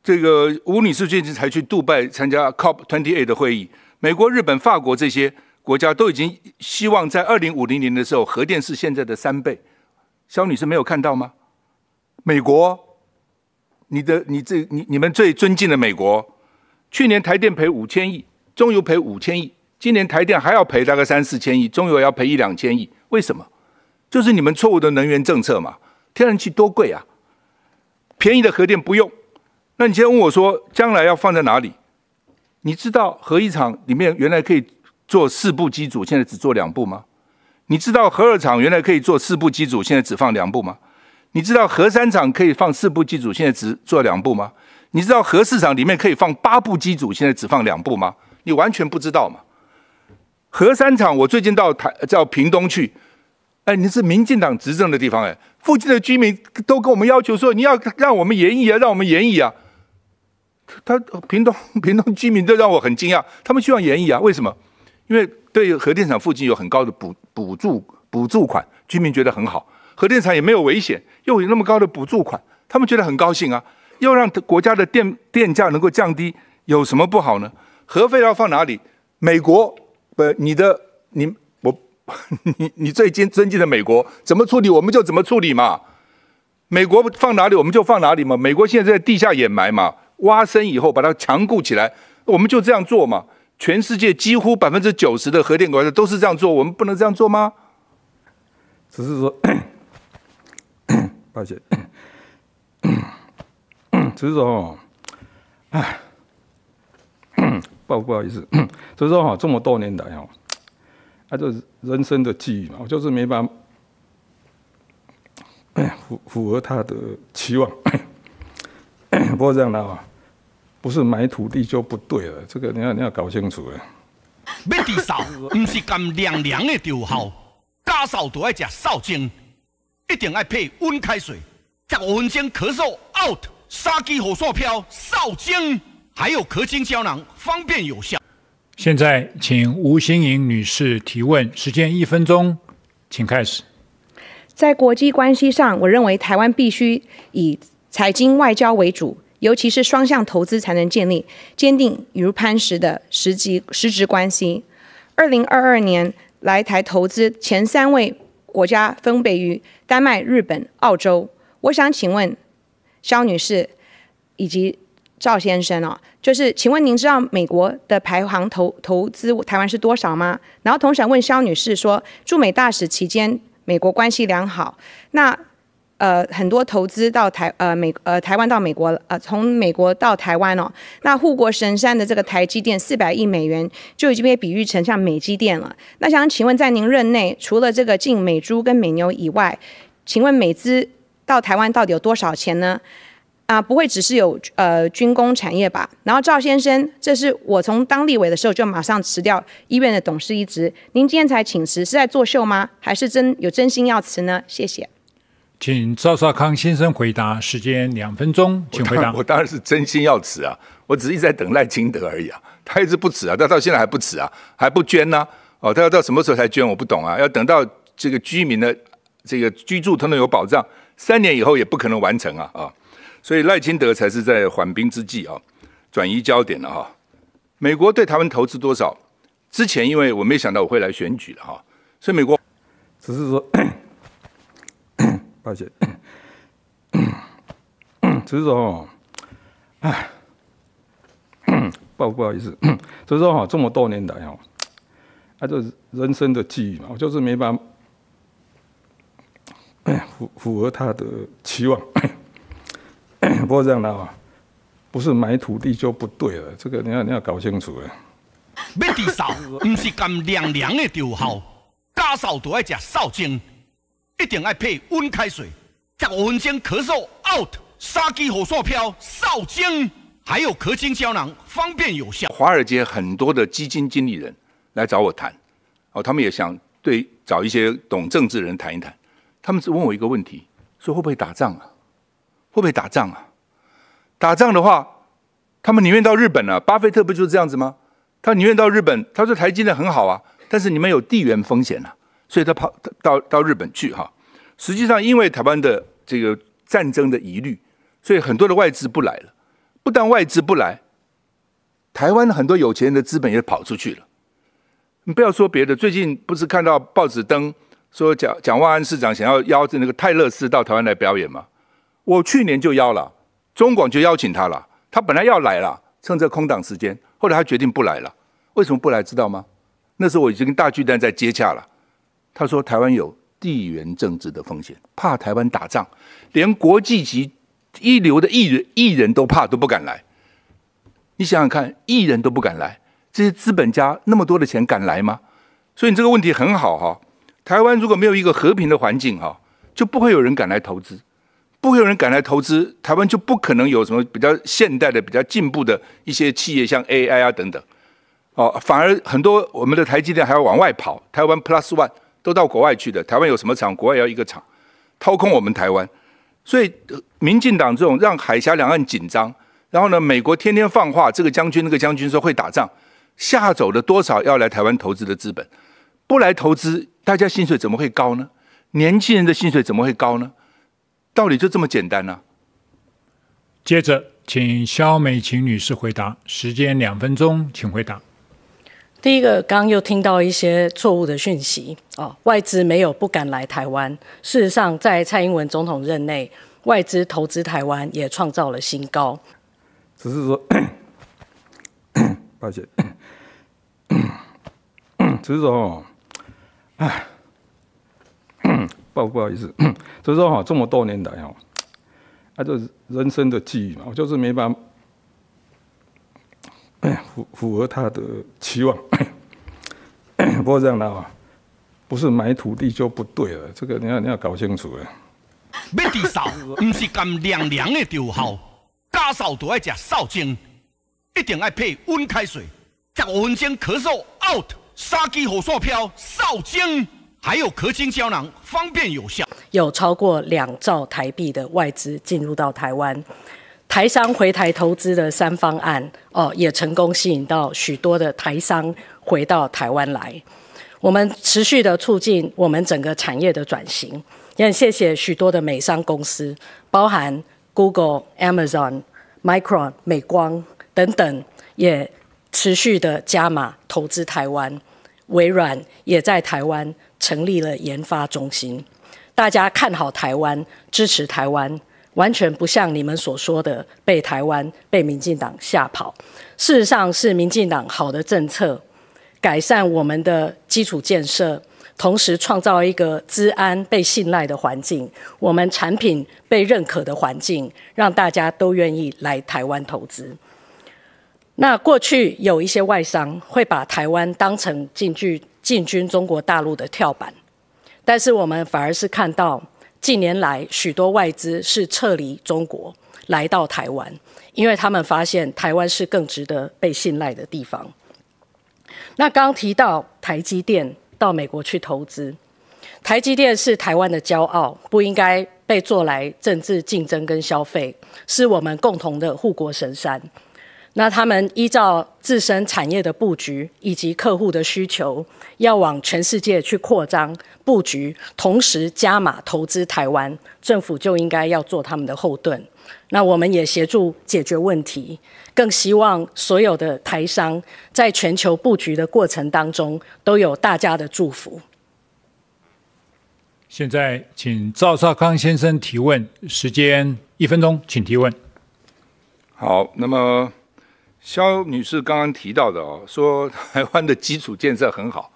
Speaker 6: 这个吴女士最近才去杜拜参加 COP28 的会议。美国、日本、法国这些国家都已经希望在二零五零年的时候，核电是现在的三倍。肖女士没有看到吗？美国，你的你这你你们最尊敬的美国，去年台电赔五千亿，中油赔五千亿，今年台电还要赔大概三四千亿，中油要赔一两千亿，为什么？就是你们错误的能源政策嘛！天然气多贵啊，便宜的核电不用。那你现在问我说，将来要放在哪里？你知道核一厂里面原来可以做四部机组，现在只做两部吗？你知道核二厂原来可以做四部机组，现在只放两部吗？你知道核三厂可以放四部机组，现在只做两部吗？你知道核四厂里面可以放八部机组，现在只放两部吗？你完全不知道吗？核三厂，我最近到台叫屏东去，哎，你是民进党执政的地方，哎，附近的居民都跟我们要求说，你要让我们延移啊，让我们延移啊。他屏东 屏东居民都让我很惊讶，他们希望延议啊？为什么？因为对核电厂附近有很高的补补助补助款，居民觉得很好。核电厂也没有危险，又有那么高的补助款，他们觉得很高兴啊。又让国家的电电价能够降低，有什么不好呢？核废料放哪里？美国不？你的你我 你你最尊尊敬的美国怎么处理，我们就怎么处理嘛。美国放哪里，我们就放哪里嘛。美国现在在地下掩埋嘛。挖深以后把它强固起来，我们就这样做嘛。全世界几乎百分之九十的核电国家都是这样做，我们不能这样做吗？
Speaker 2: 只是说，抱歉，只是说哦，哎，
Speaker 3: 不不好意思，只是说哈，这么多年来哦，啊，是人生的际遇嘛，我就是没办法，符符合他的期望。不过这样的话。不是买土地就不对了，这个你要你要搞清楚了。
Speaker 4: 要少，不是干凉凉的就好。咳嗽都要吃少精，一定要配温开水。十五分钟咳嗽 out，杀鸡火线飘少精，还有咳清胶囊，
Speaker 5: 方便有效。现在请吴新颖女士提问，时间一分钟，请开始。
Speaker 1: 在国际关系上，我认为台湾必须以财经外交为主。尤其是双向投资才能建立坚定如磐石的实际实质关系。二零二二年来台投资前三位国家分别于丹麦、日本、澳洲。我想请问肖女士以及赵先生哦，就是请问您知道美国的排行投投资台湾是多少吗？然后同时问肖女士说，驻美大使期间，美国关系良好，那？呃，很多投资到台呃美呃台湾到美国呃，从美国到台湾哦。那护国神山的这个台积电四百亿美元就已经被比喻成像美积电了。那想请问，在您任内，除了这个进美猪跟美牛以外，请问美资到台湾到底有多少钱呢？啊，不会只是有呃军工产业吧？然后赵先生，这是我从当立委的时候就马上辞掉医院的董事一职，您今天才请辞，是在作秀吗？还是真有真心要辞呢？谢谢。
Speaker 5: 请赵少康先生回答，时间两分钟，请回答。
Speaker 6: 我当然是真心要辞啊，我只是一在等赖清德而已啊，他一直不止啊，他到现在还不止啊，还不捐呢。哦，他要到什么时候才捐？我不懂啊，要等到这个居民的这个居住都能有保障，三年以后也不可能完成啊啊，所以赖清德才是在缓兵之计啊，转移焦点了哈。美国对他们投资多少？之前因为我没想到我会来选举的哈，所以美国
Speaker 2: 只是说。抱歉，所以说哦，哎，不不好
Speaker 3: 意思，所以说哈，这么多年来哦，就是人生的际遇嘛，我就是没办法，符符合他的期望。不过这样的啊，不是买土地就不对了，这个你要你要搞清楚的。
Speaker 4: 要地少，不是干凉凉的就好，家少都要吃少精。一定爱配温开水，十五分钟咳嗽 out，杀鸡火煞飘少精，还有咳清胶囊方便有效。
Speaker 6: 华尔街很多的基金经理人来找我谈，哦，他们也想对找一些懂政治人谈一谈。他们只问我一个问题，说会不会打仗啊？会不会打仗啊？打仗的话，他们宁愿到日本啊。巴菲特不就是这样子吗？他宁愿到日本，他说台积的很好啊，但是你们有地缘风险啊。所以他跑到到日本去哈，实际上因为台湾的这个战争的疑虑，所以很多的外资不来了。不但外资不来，台湾很多有钱人的资本也跑出去了。你不要说别的，最近不是看到报纸登说，蒋蒋万安市长想要邀那个泰勒斯到台湾来表演吗？我去年就邀了，中广就邀请他了。他本来要来了，趁这空档时间，后来他决定不来了。为什么不来？知道吗？那时候我已经跟大巨蛋在接洽了。他说：“台湾有地缘政治的风险，怕台湾打仗，连国际级一流的艺人艺人都怕，都不敢来。你想想看，艺人都不敢来，这些资本家那么多的钱敢来吗？所以你这个问题很好哈。台湾如果没有一个和平的环境哈，就不会有人敢来投资，不会有人敢来投资，台湾就不可能有什么比较现代的、比较进步的一些企业，像 AI 啊等等。哦，反而很多我们的台积电还要往外跑，台湾 Plus One。”都到国外去的。台湾有什么厂？国外要一个厂，掏空我们台湾。所以，民进党这种让海峡两岸紧张，然后呢，美国天天放话，这个将军那个将军说会打仗，吓走了多少要来台湾投资的资本？不来投资，大家薪水怎么会高呢？年轻人的薪水怎么会高呢？道理就这么简单啊。
Speaker 5: 接着，请肖美琴女士回答，时间两分钟，请回答。
Speaker 7: 第一个，刚刚又听到一些错误的讯息哦，外资没有不敢来台湾。事实上，在蔡英文总统任内，外资投资台湾也创造了新高。
Speaker 2: 只是说，抱歉，只是说哈，哎，
Speaker 3: 不不好意思，只是说哈，这么多年来哈，按照人生的际遇嘛，我就是没办法。符符合他的期望，不过这样的哦，不是买土地就不对了，这个你要你要搞清楚了。
Speaker 4: 要治嗽，不是干凉凉的就好，效，加嗽都要吃少精，一定爱配温开水。在分钟咳嗽 out，杀鸡火上飘少精，还有咳精胶囊，方便有效。
Speaker 7: 有超过两兆台币的外资进入到台湾。台商回台投资的三方案，哦，也成功吸引到许多的台商回到台湾来。我们持续的促进我们整个产业的转型，也很谢谢许多的美商公司，包含 Google、Amazon、Micron、美光等等，也持续的加码投资台湾。微软也在台湾成立了研发中心。大家看好台湾，支持台湾。完全不像你们所说的被台湾、被民进党吓跑。事实上，是民进党好的政策，改善我们的基础建设，同时创造一个治安被信赖的环境，我们产品被认可的环境，让大家都愿意来台湾投资。那过去有一些外商会把台湾当成进军进军中国大陆的跳板，但是我们反而是看到。近年来，许多外资是撤离中国，来到台湾，因为他们发现台湾是更值得被信赖的地方。那刚提到台积电到美国去投资，台积电是台湾的骄傲，不应该被做来政治竞争跟消费，是我们共同的护国神山。那他们依照自身产业的布局以及客户的需求，要往全世界去扩张布局，同时加码投资台湾政府就应该要做他们的后盾。那我们也协助解决问题，更希望所有的台商在全球布局的过程当中都有大家的祝福。
Speaker 5: 现在请赵少康先生提问，时间一分钟，请提问。
Speaker 6: 好，那么。肖女士刚刚提到的哦，说台湾的基础建设很好，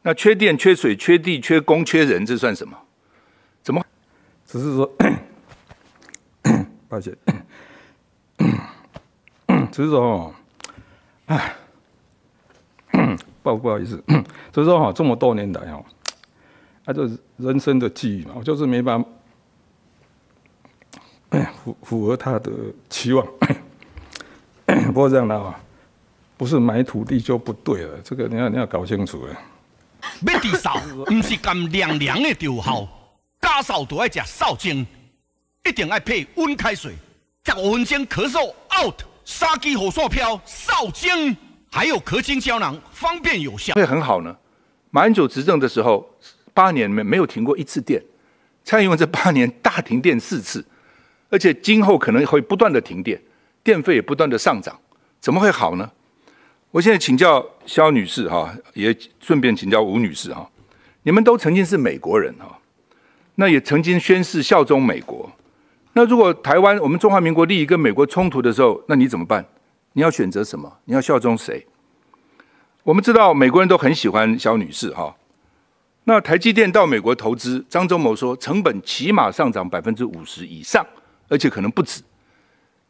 Speaker 6: 那缺电、缺水、缺地、缺工、缺人，这算什么？
Speaker 2: 怎么？只是说，大 姐，只是说哦，哎，
Speaker 3: 不不好意思，只是说哈，这么多年来哦，啊，是人生的际遇嘛，我就是没办法，符符合他的期望。不过这样的，不是买土地就不对了，这个你要你要搞清楚了。
Speaker 4: 要少，不是干凉凉的就好，咳嗽都要吃少精，一定要配温开水。十五分钟咳嗽 out，杀鸡火烧飘，少精还有咳精胶囊，方便有效。会很好
Speaker 6: 呢。马英九执政的时候，八年没没有停过一次电，蔡英文这八年大停电四次，而且今后可能会不断的停电。电费也不断的上涨，怎么会好呢？我现在请教肖女士哈，也顺便请教吴女士哈，你们都曾经是美国人哈，那也曾经宣誓效忠美国。那如果台湾我们中华民国利益跟美国冲突的时候，那你怎么办？你要选择什么？你要效忠谁？我们知道美国人都很喜欢肖女士哈。那台积电到美国投资，张忠谋说成本起码上涨百分之五十以上，而且可能不止。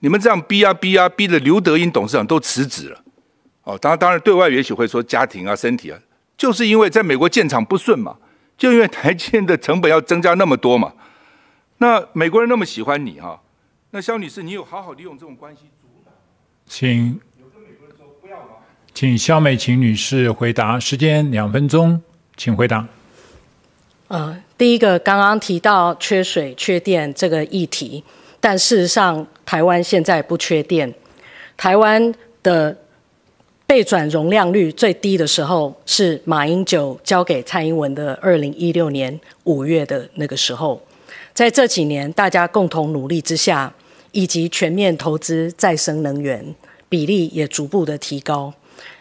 Speaker 6: 你们这样逼呀逼呀逼的，刘德英董事长都辞职了，哦，当然当然，对外也许会说家庭啊、身体啊，就是因为在美国建厂不顺嘛，就因为台建的成本要增加那么多嘛。那美国人那么喜欢你哈，那肖女士，你有好好利用这种关系
Speaker 5: 请有人说不要请肖美琴女士回答，时间两分钟，请回答。
Speaker 7: 呃，第一个刚刚提到缺水、缺电这个议题，但事实上。台湾现在不缺电。台湾的备转容量率最低的时候是马英九交给蔡英文的二零一六年五月的那个时候。在这几年大家共同努力之下，以及全面投资再生能源，比例也逐步的提高。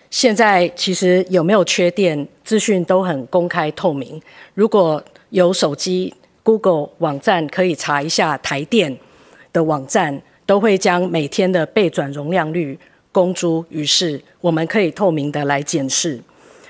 Speaker 7: 现在其实有没有缺电，资讯都很公开透明。如果有手机，Google 网站可以查一下台电的网站。都会将每天的备转容量率公诸于世，我们可以透明的来检视。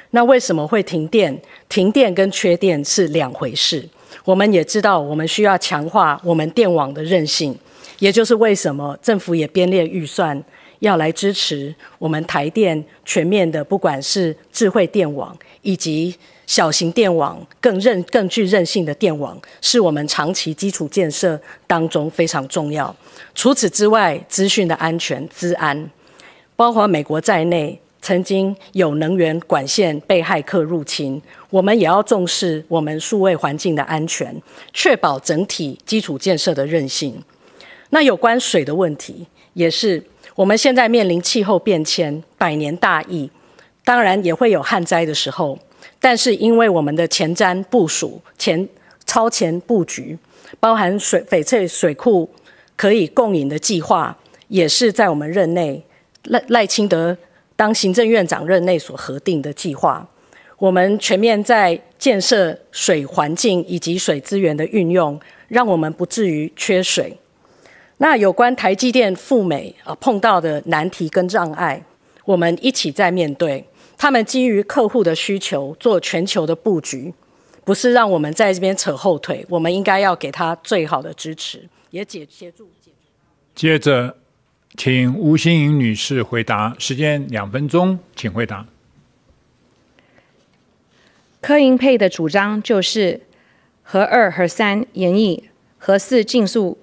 Speaker 7: 那为什么会停电？停电跟缺电是两回事。我们也知道，我们需要强化我们电网的韧性，也就是为什么政府也编列预算要来支持我们台电全面的，不管是智慧电网以及小型电网，更韧更具韧性的电网，是我们长期基础建设当中非常重要。除此之外，资讯的安全、治安，包括美国在内，曾经有能源管线被骇客入侵。我们也要重视我们数位环境的安全，确保整体基础建设的韧性。那有关水的问题，也是我们现在面临气候变迁、百年大疫，当然也会有旱灾的时候。但是因为我们的前瞻部署、前超前布局，包含水翡翠水库。可以共赢的计划，也是在我们任内赖赖清德当行政院长任内所核定的计划。我们全面在建设水环境以及水资源的运用，让我们不至于缺水。那有关台积电赴美啊碰到的难题跟障碍，我们一起在面对。他们基于客户的需求做全球的布局，不是让我们在这边扯后腿。我们应该要给他最好的支持。也解协助。
Speaker 5: 接着，请吴欣颖女士回答，时间两分钟，请回答。
Speaker 1: 柯文佩的主张就是和二和三演绎，和四竞速，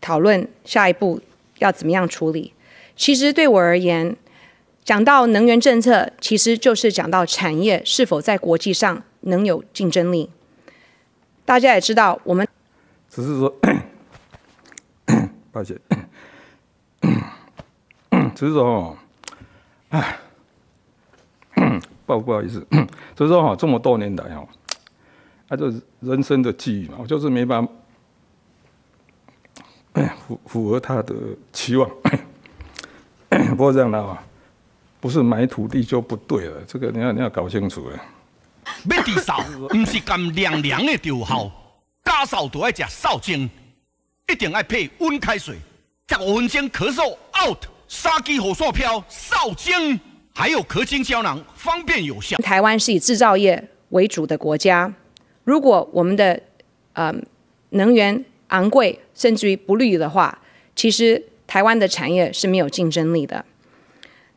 Speaker 1: 讨论下一步要怎么样处理。其实对我而言，讲到能源政策，其实就是讲到产业是否在国际上能有竞争力。大家也知道，我们
Speaker 2: 只是说。抱歉，所以说哦，哎，
Speaker 3: 不不好意思，所以说哈，这么多年来哦，啊，就是人生的际遇嘛，我就是没办法符符合他的期望。不过这样的话，不是买土地就不对了，这个你要你要搞清楚的。
Speaker 4: 买地少，不是干凉凉的就好，家少都爱吃少精。一定爱配温开水，十五分钟咳嗽 out，杀鸡火烧飘少精，还有咳精胶囊方便有效。台
Speaker 1: 湾是以制造业为主的国家，如果我们的呃能源昂贵甚至于不绿的话，其实台湾的产业是没有竞争力的。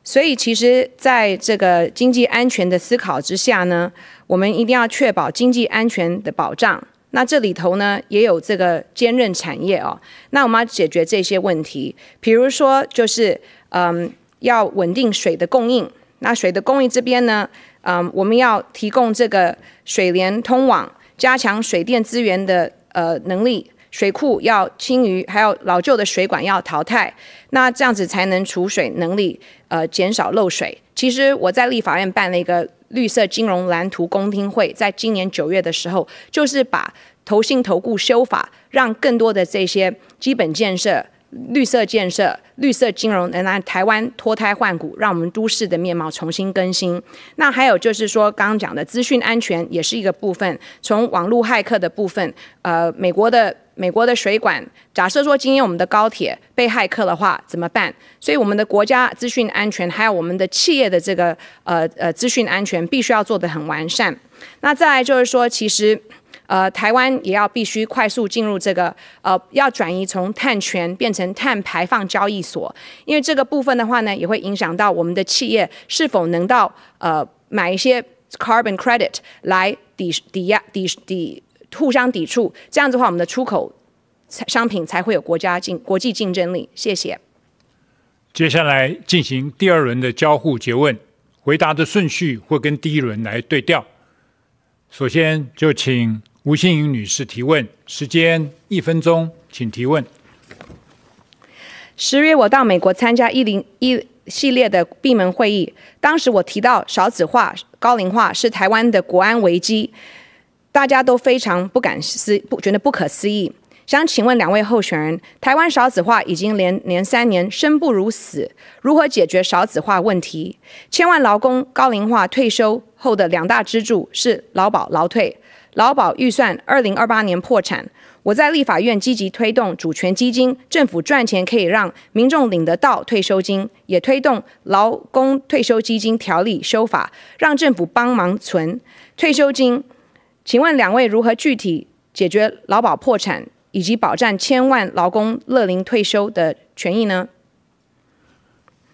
Speaker 1: 所以其实，在这个经济安全的思考之下呢，我们一定要确保经济安全的保障。那这里头呢，也有这个坚韧产业哦。那我们要解决这些问题，比如说就是，嗯，要稳定水的供应。那水的供应这边呢，嗯，我们要提供这个水联通网，加强水电资源的呃能力。水库要清淤，还有老旧的水管要淘汰。那这样子才能储水能力，呃，减少漏水。其实我在立法院办了一个。绿色金融蓝图公听会在今年九月的时候，就是把投信投顾修法，让更多的这些基本建设、绿色建设、绿色金融能让台湾脱胎换骨，让我们都市的面貌重新更新。那还有就是说，刚刚讲的资讯安全也是一个部分，从网络骇客的部分，呃，美国的。美国的水管，假设说今天我们的高铁被骇客的话怎么办？所以我们的国家资讯安全，还有我们的企业的这个呃呃资讯安全，必须要做得很完善。那再来就是说，其实呃台湾也要必须快速进入这个呃要转移从碳权变成碳排放交易所，因为这个部分的话呢，也会影响到我们的企业是否能到呃买一些 carbon credit 来抵抵押抵抵。互相抵触，这样子的话，我们的出口商品才会有国家竞国际竞争力。谢谢。
Speaker 5: 接下来进行第二轮的交互诘问，回答的顺序会跟第一轮来对调。首先就请吴欣颖女士提问，时间一分钟，请提问。
Speaker 1: 十月我到美国参加一零一系列的闭门会议，当时我提到少子化、高龄化是台湾的国安危机。大家都非常不敢思，不觉得不可思议。想请问两位候选人：台湾少子化已经连连三年生不如死，如何解决少子化问题？千万劳工高龄化退休后的两大支柱是劳保、劳退。劳保预算二零二八年破产。我在立法院积极推动主权基金，政府赚钱可以让民众领得到退休金，也推动劳工退休基金条例修法，让政府帮忙存退休金。请问两位如何具体解决劳保破产以及保障千万劳工乐龄退休的权益呢？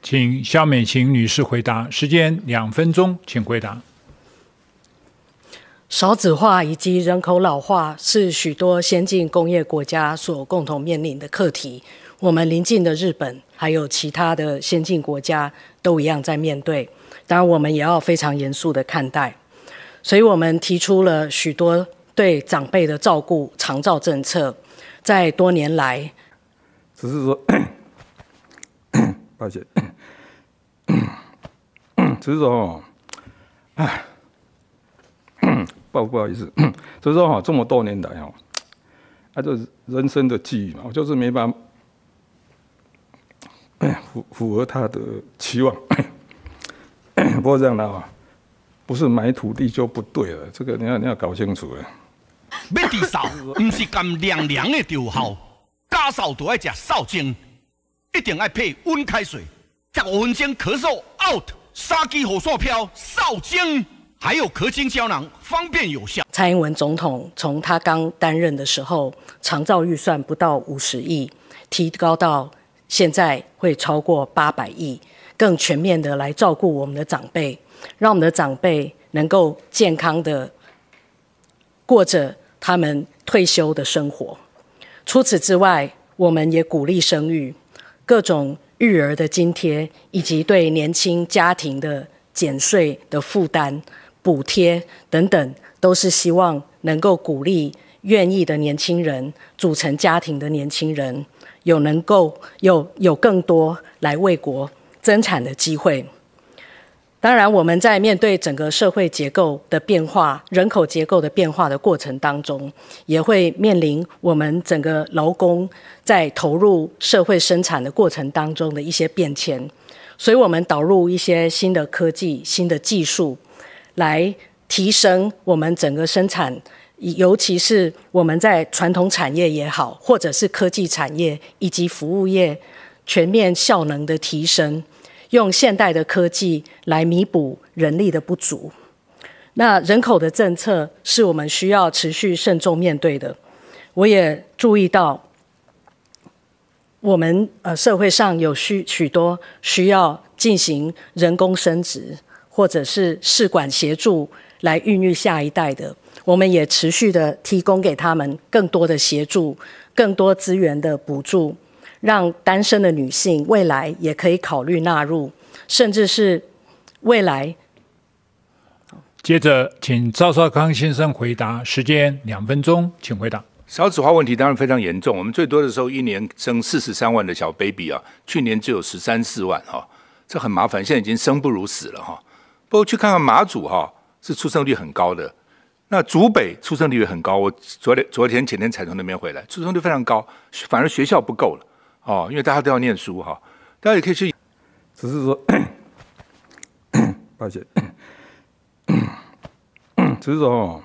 Speaker 5: 请肖美琴女士回答，时间两分钟，请回答。
Speaker 7: 少子化以及人口老化是许多先进工业国家所共同面临的课题，我们邻近的日本还有其他的先进国家都一样在面对，当然我们也要非常严肃的看待。所以我们提出了许多对长辈的照顾长照政策，在多年来，只
Speaker 2: 是说 抱歉，只是说，哎，不不好意思，只
Speaker 3: 是说哈，这么多年来哈，啊，是人生的际遇嘛，我就是没办法符符合他的期望，不过这样了啊。不是买土地就不对了，这个你要你要搞清楚了。
Speaker 4: 要少，不是干凉凉的就好，咳嗽都要吃少精，一定要配温开水。十五分钟咳嗽 out，沙
Speaker 7: 基火线飘少精，还有咳精胶囊，方便有效。蔡英文总统从他刚担任的时候，长照预算不到五十亿，提高到现在会超过八百亿，更全面的来照顾我们的长辈。让我们的长辈能够健康的过着他们退休的生活。除此之外，我们也鼓励生育，各种育儿的津贴，以及对年轻家庭的减税的负担、补贴等等，都是希望能够鼓励愿意的年轻人组成家庭的年轻人，有能够有有更多来为国增产的机会。当然，我们在面对整个社会结构的变化、人口结构的变化的过程当中，也会面临我们整个劳工在投入社会生产的过程当中的一些变迁。所以，我们导入一些新的科技、新的技术，来提升我们整个生产，尤其是我们在传统产业也好，或者是科技产业以及服务业全面效能的提升。用现代的科技来弥补人力的不足，那人口的政策是我们需要持续慎重面对的。我也注意到，我们呃社会上有许许多需要进行人工生殖或者是试管协助来孕育下一代的，我们也持续的提供给他们更多的协助，更多资源的补助。让单身的女性未来也可以考虑纳入，甚至是未来。
Speaker 5: 接着，请赵少康先生回答，时间两分钟，请回答。
Speaker 6: 少子化问题当然非常严重，我们最多的时候一年生四十三万的小 baby 啊，去年只有十三四万哈，这很麻烦，现在已经生不如死了哈。不过去看看马祖哈，是出生率很高的，那竹北出生率也很高，我昨天昨天前天才从那边回来，出生率非常高，反而学校不够了。哦，因为大家都要念书哈，大家也可以去。只是说，大 姐，只是说，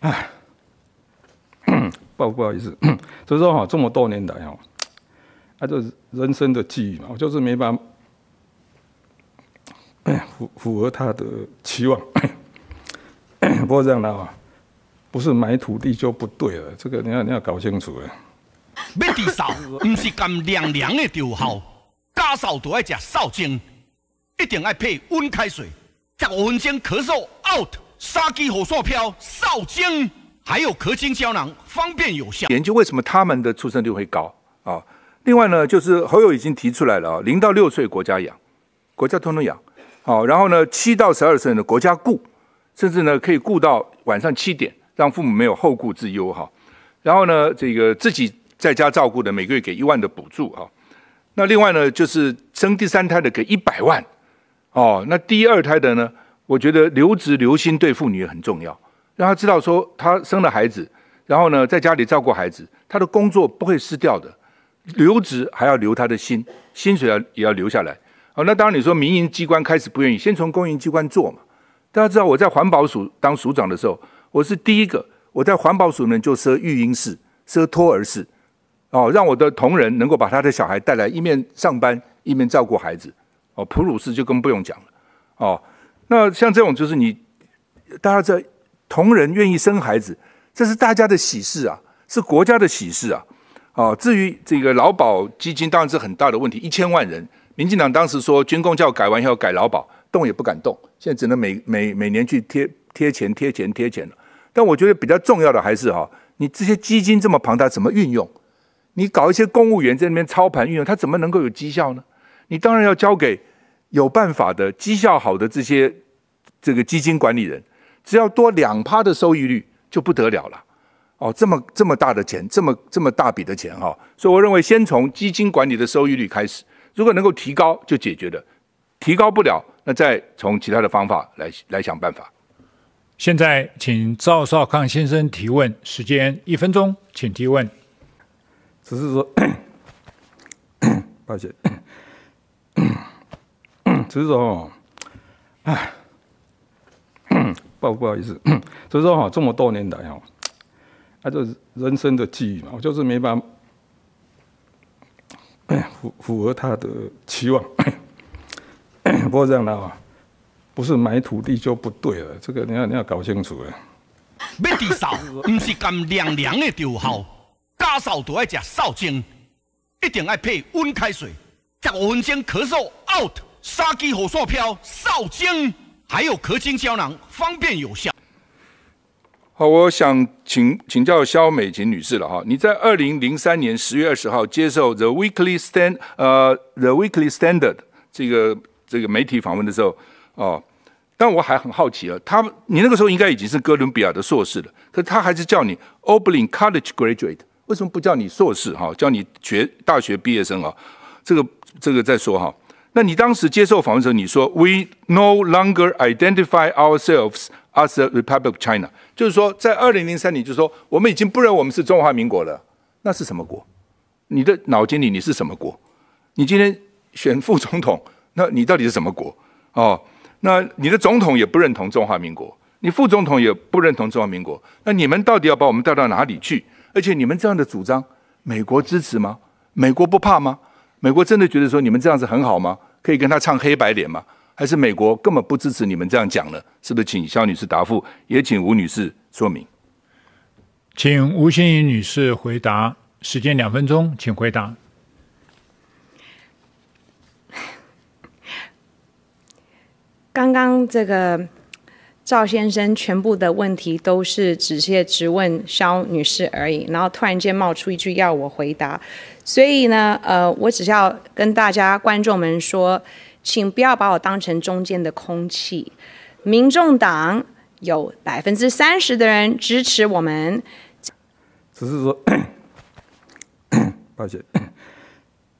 Speaker 6: 哎，
Speaker 3: 不 不好意思，只是说哈，这么多年来哈，啊，是人生的际遇嘛，我就是没办法符符合他的期望。不过这样的话，不是买土地就不对了，这个你要你要搞清楚哎。
Speaker 4: 要治嗽，不是干凉凉的就好。家加都爱食吃少精，一定要配温开水。十五分钟咳嗽 out，杀鸡火上飘少精，还有咳精胶囊，方便有效。研
Speaker 6: 究为什么他们的出生率会高啊？另外呢，就是侯友已经提出来了啊，零到六岁国家养，国家统统养。好，然后呢，七到十二岁的国家雇，甚至呢可以雇到晚上七点，让父母没有后顾之忧哈。然后呢，这个自己。在家照顾的每个月给一万的补助啊，那另外呢就是生第三胎的给一百万哦，那第二胎的呢，我觉得留职留薪对妇女也很重要，让她知道说她生了孩子，然后呢在家里照顾孩子，她的工作不会失掉的，留职还要留她的薪，薪水要也要留下来哦，那当然你说民营机关开始不愿意，先从公营机关做嘛。大家知道我在环保署当署长的时候，我是第一个，我在环保署呢就设育婴室，设托儿室。哦，让我的同仁能够把他的小孩带来，一面上班，一面照顾孩子。哦，哺乳室就更不用讲了。哦，那像这种就是你大家道同仁愿意生孩子，这是大家的喜事啊，是国家的喜事啊。哦，至于这个劳保基金，当然是很大的问题，一千万人。民进党当时说军公教改完以后改劳保，动也不敢动，现在只能每每每年去贴贴钱、贴钱、贴钱了。但我觉得比较重要的还是哈，你这些基金这么庞大，怎么运用？你搞一些公务员在那边操盘运用，他怎么能够有绩效呢？你当然要交给有办法的、绩效好的这些这个基金管理人，只要多两趴的收益率就不得了了。哦，这么这么大的钱，这么这么大笔的钱哈，所以我认为先从基金管理的收益率开始，如果能够提高就解决了，提高不了，那再从其他的方法来来想办法。
Speaker 5: 现在请赵少康先生提问，时间一分钟，请提问。只是说，抱歉，只是说哦，哎，
Speaker 3: 不 不好意思，只是说哈，这么多年来哈，啊，就是人生的际遇嘛，我就是没办法符符合他的期望。不过这样的哦，不是买土地就不对了，这个你要你要搞清楚的。
Speaker 4: 要地少？不是干凉凉的就好。家嫂都爱吃少精，一定爱配温开水。十五分钟咳嗽 out，杀鸡火线飘，少精还有咳清胶囊，方便有效。
Speaker 6: 好，我想请请教肖美琴女士了哈。你在二零零三年十月二十号接受 The Weekly Stand 呃 The Weekly Standard 这个这个媒体访问的时候哦，但我还很好奇啊，他你那个时候应该已经是哥伦比亚的硕士了，可他还是叫你 Oberlin College Graduate。为什么不叫你硕士哈，叫你学大学毕业生啊？这个这个再说哈。那你当时接受访问时候，你说 “We no longer identify ourselves as a Republic of China”，就是说在二零零三年，就是说我们已经不认我们是中华民国了。那是什么国？你的脑筋里你是什么国？你今天选副总统，那你到底是什么国？哦，那你的总统也不认同中华民国，你副总统也不认同中华民国，那你们到底要把我们带到哪里去？而且你们这样的主张，美国支持吗？美国不怕吗？美国真的觉得说你们这样子很好吗？可以跟他唱黑白脸吗？还是美国根本不支持你们这样讲呢？是不是请肖女士答复，也请吴女士说明？
Speaker 5: 请吴欣怡女士回答，时间两分钟，请回答。
Speaker 1: 刚刚这个。赵先生全部的问题都是只是直问肖女士而已，然后突然间冒出一句要我回答，所以呢，呃，我只要跟大家观众们说，请不要把我当成中间的空气。民众党有百分之三十的人支持我们，
Speaker 2: 只是说，抱歉，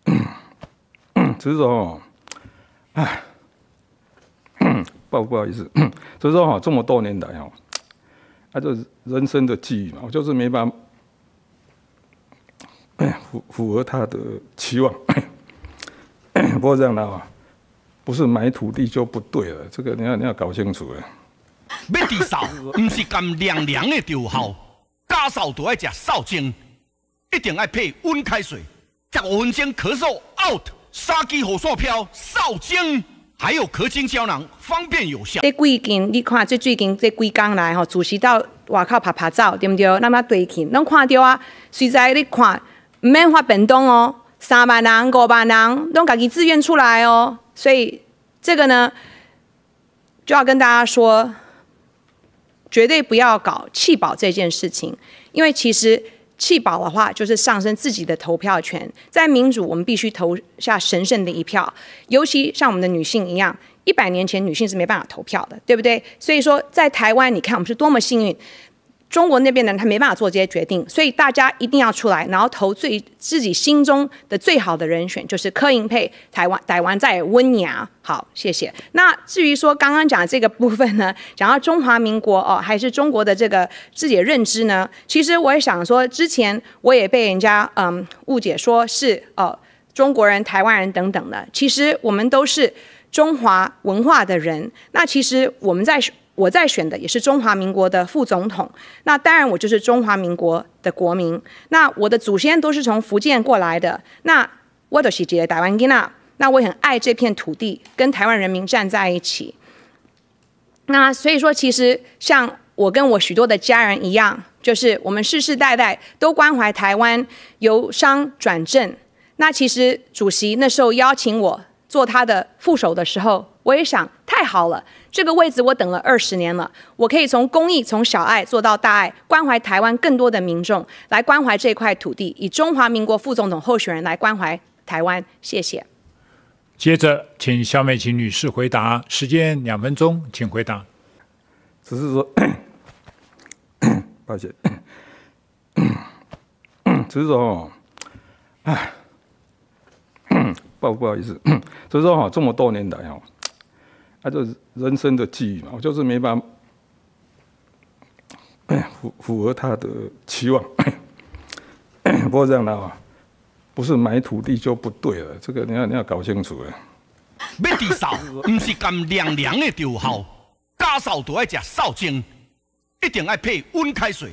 Speaker 2: 只是说，哎。
Speaker 3: 不不好意思，所 以说哈，这么多年来哈，啊，这人生的际遇嘛，我就是没办法符符合他的期望。不过这样的话，不是买土地就不对了，这个你要你要搞清楚哎。
Speaker 4: 要治不是干凉凉的就好。家扫都要吃少精，一定要配温开水，十五分钟咳嗽 out，三支火蒜飘少精。还有壳精胶囊，方便有效。这
Speaker 1: 最近你看，这最近这几天来哈，主席到外口拍拍照，对不对？那么对近，侬看到啊，现在你看，蛮发变动哦，三万人、五万人，侬自己自愿出来哦。所以这个呢，就要跟大家说，绝对不要搞弃保这件事情，因为其实。弃保的话，就是上升自己的投票权。在民主，我们必须投下神圣的一票，尤其像我们的女性一样，一百年前女性是没办法投票的，对不对？所以说，在台湾，你看我们是多么幸运。中国那边的人他没办法做这些决定，所以大家一定要出来，然后投最自己心中的最好的人选，就是柯映佩。台湾、台湾在温雅。好，谢谢。那至于说刚刚讲这个部分呢，讲到中华民国哦，还是中国的这个自己的认知呢？其实我也想说，之前我也被人家嗯误解说是哦中国人、台湾人等等的，其实我们都是中华文化的人。那其实我们在。我在选的也是中华民国的副总统，那当然我就是中华民国的国民。那我的祖先都是从福建过来的。那我都 a t is t h 那我很爱这片土地，跟台湾人民站在一起。那所以说，其实像我跟我许多的家人一样，就是我们世世代代都关怀台湾由商转正。那其实主席那时候邀请我做他的副手的时候，我也想太好了。这个位置我等了二十年了，我可以从公益从小爱做到大爱，关怀台湾更多的民众，来关怀这块土地，以中华民国副总统候选人来关怀台湾。谢谢。
Speaker 5: 接着，请萧美琴女士回答，时间两分钟，请回答。只是说，抱歉，只是说，哎，
Speaker 3: 不 不好意思，只是说哈，这么多年来哈。他这人生的际遇嘛，我就是没办法 符符合他的期望。不过这样的啊，不是买土地就不对了，这个你要你要搞清楚的。
Speaker 4: 要扫，不是干凉凉的就好。咳扫就要吃扫精，一定要配温开水。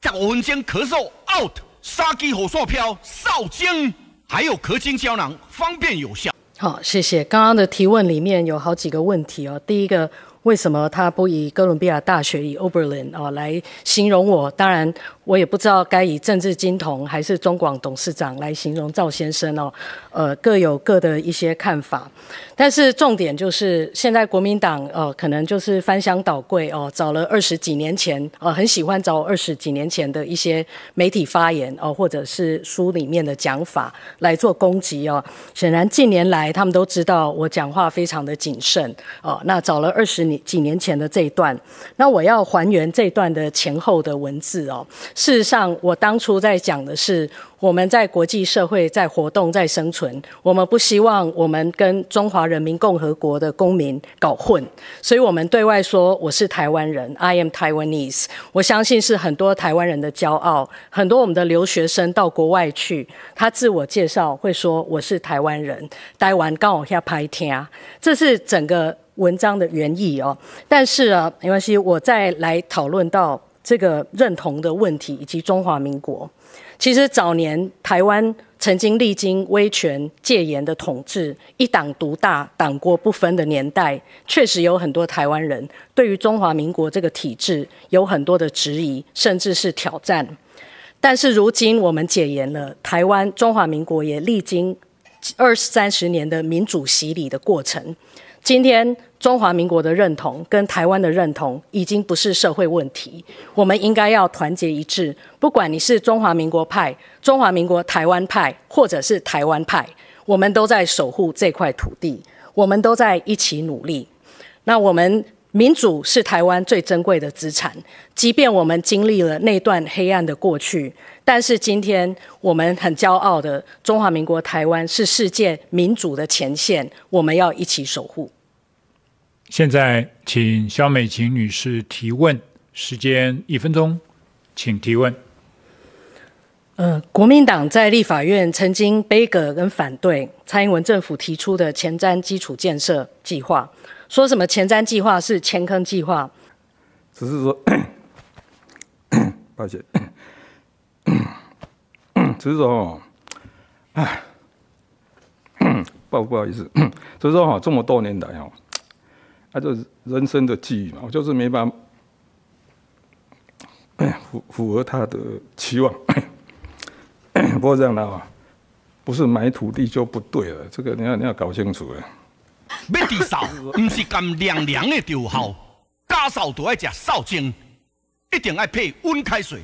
Speaker 4: 十五分钟咳嗽 out，沙棘火蒜飘扫精，还有咳精胶囊，方便有效。
Speaker 7: 好，谢谢。刚刚的提问里面有好几个问题哦。第一个，为什么他不以哥伦比亚大学以 Oberlin 哦来形容我？当然。我也不知道该以政治金童还是中广董事长来形容赵先生哦，呃，各有各的一些看法，但是重点就是现在国民党哦，可能就是翻箱倒柜哦，找了二十几年前呃，很喜欢找二十几年前的一些媒体发言哦，或者是书里面的讲法来做攻击哦。显然近年来他们都知道我讲话非常的谨慎哦，那找了二十年几年前的这一段，那我要还原这一段的前后的文字哦。事实上，我当初在讲的是，我们在国际社会在活动在生存，我们不希望我们跟中华人民共和国的公民搞混，所以我们对外说我是台湾人，I am Taiwanese。我相信是很多台湾人的骄傲，很多我们的留学生到国外去，他自我介绍会说我是台湾人。待完刚往下拍天，这是整个文章的原意哦。但是啊，没关系，我再来讨论到。这个认同的问题，以及中华民国，其实早年台湾曾经历经威权戒严的统治，一党独大、党国不分的年代，确实有很多台湾人对于中华民国这个体制有很多的质疑，甚至是挑战。但是如今我们解严了，台湾中华民国也历经二十三十年的民主洗礼的过程。今天，中华民国的认同跟台湾的认同已经不是社会问题，我们应该要团结一致。不管你是中华民国派、中华民国台湾派，或者是台湾派，我们都在守护这块土地，我们都在一起努力。那我们。民主是台湾最珍贵的资产，即便我们经历了那段黑暗的过去，但是今天我们很骄傲的中华民国台湾是世界民主的前线，我们要一起守护。
Speaker 5: 现在请肖美琴女士提问，时间一分钟，请提问。
Speaker 7: 呃，国民党在立法院曾经背阁跟反对蔡英文政府提出的前瞻基础建设计划。说什么前瞻计划是前坑计划？
Speaker 2: 只是说，大 姐，只是说哦，哎，
Speaker 3: 不不好意思，只是说哈，这么多年来哈，那就是人生的际遇嘛，我就是没办法符符合他的期望。不过这样的话，不是买土地就不对了，这个你要你要搞清楚的。
Speaker 4: 要治嗽，不是干凉凉的就好。效。加嗽就要吃嗽精，一定爱配温开水。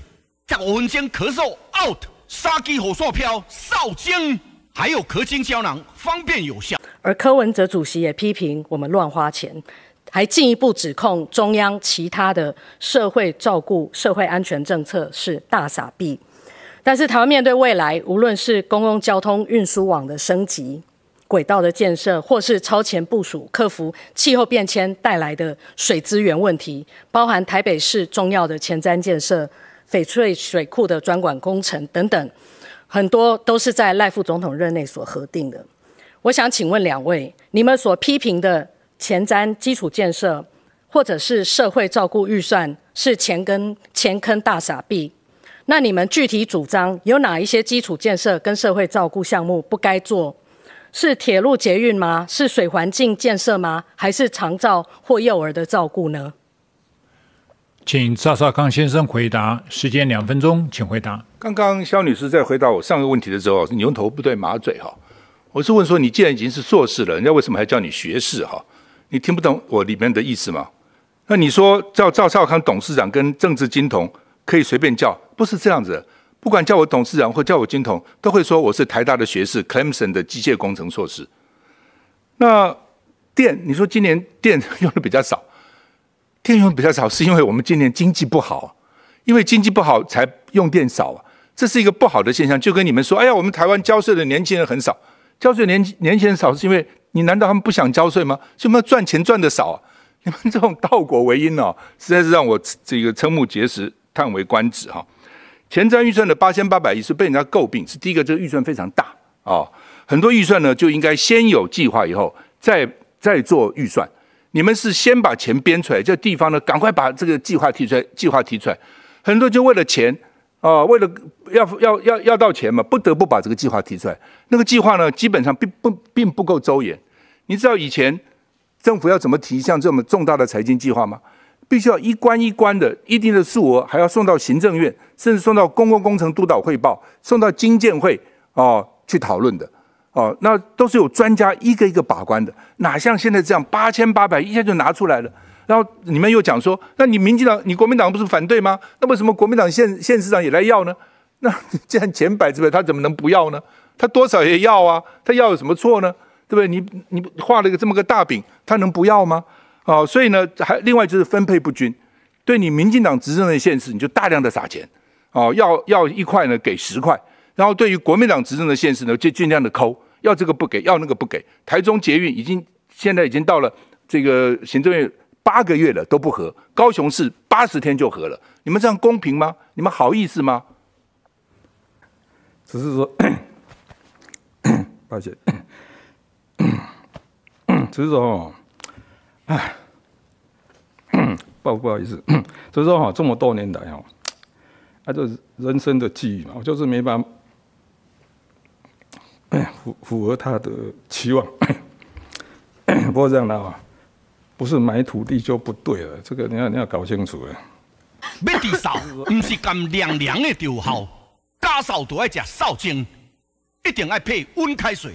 Speaker 4: 十五分钟咳嗽 out，杀鸡火线飘，嗽精。还有咳精胶囊，方便有效。
Speaker 7: 而柯文哲主席也批评我们乱花钱，还进一步指控中央其他的社会照顾、社会安全政策是大傻逼。但是台湾面对未来，无论是公共交通运输网的升级，轨道的建设，或是超前部署，克服气候变迁带来的水资源问题，包含台北市重要的前瞻建设、翡翠水库的专管工程等等，很多都是在赖副总统任内所核定的。我想请问两位，你们所批评的前瞻基础建设，或者是社会照顾预算是钱跟钱坑大傻逼？那你们具体主张有哪一些基础建设跟社会照顾项目不该做？是铁路捷运吗？是水环境建设吗？还是长照或幼儿的照顾呢？
Speaker 5: 请赵少康先生回答，时间两分钟，请回答。
Speaker 6: 刚刚肖女士在回答我上个问题的时候，牛头不对马嘴哈。我是问说，你既然已经是硕士了，人家为什么还叫你学士哈？你听不懂我里面的意思吗？那你说叫赵少康董事长跟政治金童可以随便叫，不是这样子。不管叫我董事长或叫我金统，都会说我是台大的学士，Clemson 的机械工程硕士。那电，你说今年电用的比较少，电用比较少是因为我们今年经济不好，因为经济不好才用电少，这是一个不好的现象。就跟你们说，哎呀，我们台湾交税的年轻人很少，交税年年轻人少是因为你难道他们不想交税吗？是吗？赚钱赚的少，你们这种倒果为因哦，实在是让我这个瞠目结舌、叹为观止哈。前瞻预算的八千八百亿是被人家诟病，是第一个，这个预算非常大啊，很多预算呢就应该先有计划，以后再再做预算。你们是先把钱编出来，叫地方呢赶快把这个计划提出来，计划提出来，很多就为了钱啊，为了要要要要到钱嘛，不得不把这个计划提出来。那个计划呢，基本上并不并不够周延。你知道以前政府要怎么提像这么重大的财经计划吗？必须要一关一关的，一定的数额还要送到行政院，甚至送到公共工程督导汇报，送到经建会哦去讨论的，哦，那都是有专家一个一个把关的，哪像现在这样八千八百一下就拿出来了？然后你们又讲说，那你民进党、你国民党不是反对吗？那为什么国民党现现市长也来要呢？那既然钱摆在那，他怎么能不要呢？他多少也要啊？他要有什么错呢？对不对？你你画了一个这么个大饼，他能不要吗？哦，所以呢，还另外就是分配不均，对你民进党执政的县市，你就大量的撒钱，哦，要要一块呢给十块，然后对于国民党执政的县市呢，就尽量的抠，要这个不给，要那个不给。台中捷运已经现在已经到了这个行政院八个月了都不合，高雄市八十天就合了，你们这样公平吗？你们好意
Speaker 2: 思吗？只是说，大 姐，只是说。哎，
Speaker 3: 不不好意思，所 以说哈，这么多年来哈，啊，是人生的际遇嘛，我就是没办法符符合他的期望。不过这样的话，不是买土地就不对了，这个你要你要搞清楚了。
Speaker 4: 要少，不是干凉凉的就好，加少都要吃少精，一定爱配温开水，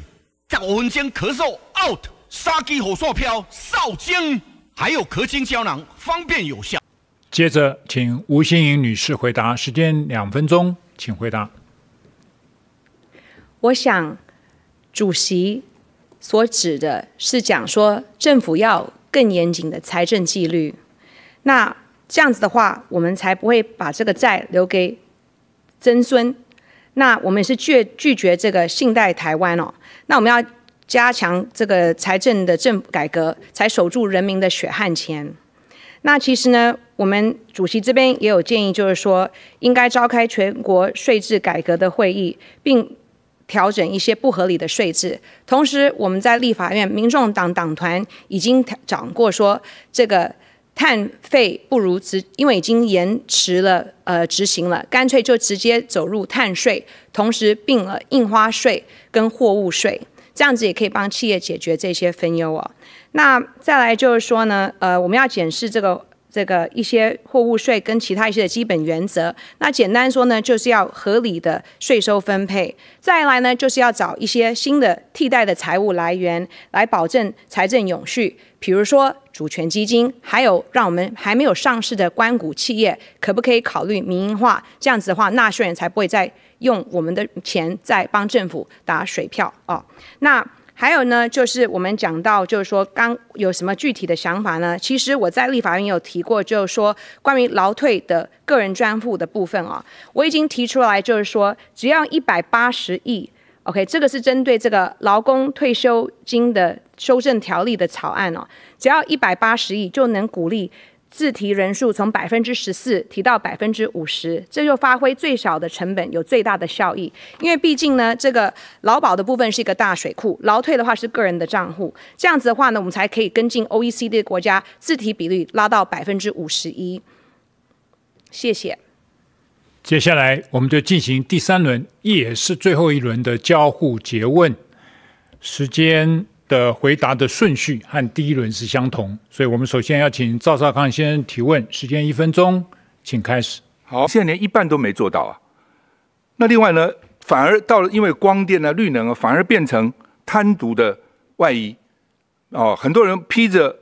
Speaker 4: 十五分钟咳嗽 out。杀鸡火速飘少精，还有壳精胶囊，方便有效。
Speaker 5: 接着，请吴欣颖女士回答，时间两分钟，请回答。
Speaker 1: 我想，主席所指的是讲说，政府要更严谨的财政纪律。那这样子的话，我们才不会把这个债留给曾孙。那我们是拒拒绝这个信贷台湾哦。那我们要。加强这个财政的政改革，才守住人民的血汗钱。那其实呢，我们主席这边也有建议，就是说应该召开全国税制改革的会议，并调整一些不合理的税制。同时，我们在立法院民众党党团已经讲过，说这个碳费不如直，因为已经延迟了，呃，执行了，干脆就直接走入碳税，同时并了印花税跟货物税。这样子也可以帮企业解决这些分忧哦。那再来就是说呢，呃，我们要检视这个这个一些货物税跟其他一些的基本原则。那简单说呢，就是要合理的税收分配。再来呢，就是要找一些新的替代的财务来源来保证财政永续，比如说主权基金，还有让我们还没有上市的关谷企业可不可以考虑民营化？这样子的话，纳税人才不会再。用我们的钱在帮政府打水漂啊！那还有呢，就是我们讲到，就是说刚有什么具体的想法呢？其实我在立法院有提过，就是说关于劳退的个人专户的部分啊，我已经提出来，就是说只要一百八十亿，OK，这个是针对这个劳工退休金的修正条例的草案哦，只要一百八十亿就能鼓励。自提人数从百分之十四提到百分之五十，这就发挥最少的成本有最大的效益。因为毕竟呢，这个劳保的部分是一个大水库，劳退的话是个人的账户，这样子的话呢，我们才可以跟进 OECD 国家自提比率拉到百分之五十一。谢谢。
Speaker 5: 接下来我们就进行第三轮，也是最后一轮的交互结问时间。的回答的顺序和第一轮是相同，所以我们首先要请赵少康先生提问，时间一分钟，请开始。好，现在连一半都没做
Speaker 6: 到啊。那另外呢，反而到了因为光电呢、绿能啊，反而变成贪渎的外衣哦，很多人披着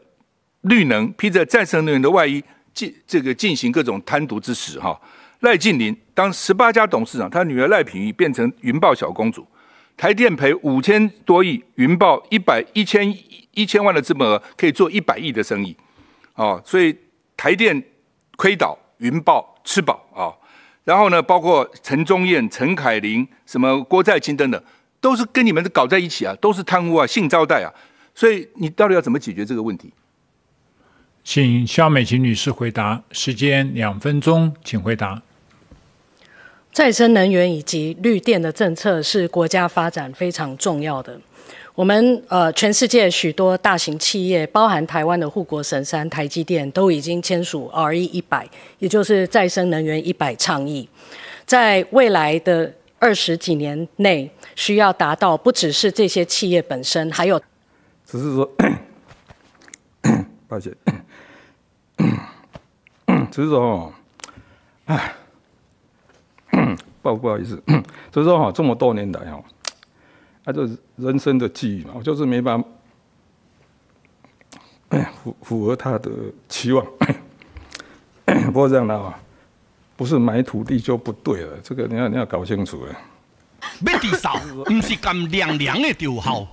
Speaker 6: 绿能、披着再生能源的外衣进这个进行各种贪渎之实哈。赖静林当十八家董事长，他女儿赖品妤变成云豹小公主。台电赔五千多亿，云豹一百一千一千万的资本额可以做一百亿的生意，哦，所以台电亏倒，云豹吃饱啊，然后呢，包括陈忠燕、陈凯琳、什么郭在清等等，都是跟你们搞在一起啊，都是贪污啊、性招待啊，所以你到底要怎么解决这个问题？
Speaker 5: 请肖美琴女士回答，时间两分钟，请回答。
Speaker 7: 再生能源以及绿电的政策是国家发展非常重要的。我们呃，全世界许多大型企业，包含台湾的护国神山、台积电，都已经签署 RE 一百，也就是再生能源一百倡议。在未来的二十几年内，需要达到不只是这些企业本身，还有……
Speaker 2: 只是说，抱歉，只是说，唉。
Speaker 3: 不不好意思，所以说哈，这么多年来哈，那就人生的际遇嘛，我就是没办法 符符合他的期望。不过这样的哦，不是买土地就不对了，这个你要你要搞清楚的。
Speaker 4: 要地嗽，不是干凉凉的就好，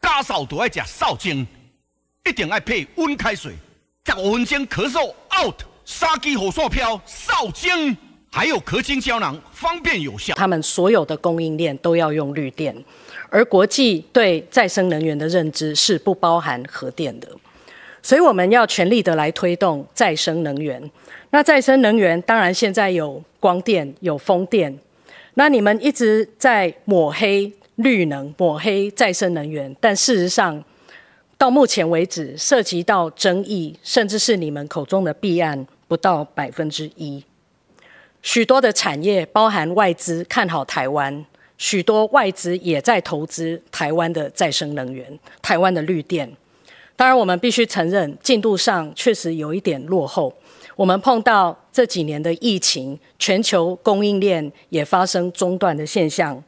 Speaker 4: 加嗽都要吃少精，一定要配温开水，十五分钟咳嗽 out，沙基火素飘少精。还有核金胶囊，
Speaker 7: 方便有效。他们所有的供应链都要用绿电，而国际对再生能源的认知是不包含核电的，所以我们要全力的来推动再生能源。那再生能源当然现在有光电、有风电。那你们一直在抹黑绿能、抹黑再生能源，但事实上，到目前为止，涉及到争议，甚至是你们口中的弊案，不到百分之一。许多的产业包含外资看好台湾，许多外资也在投资台湾的再生能源、台湾的绿电。当然，我们必须承认进度上确实有一点落后。我们碰到这几年的疫情，全球供应链也发生中断的现象。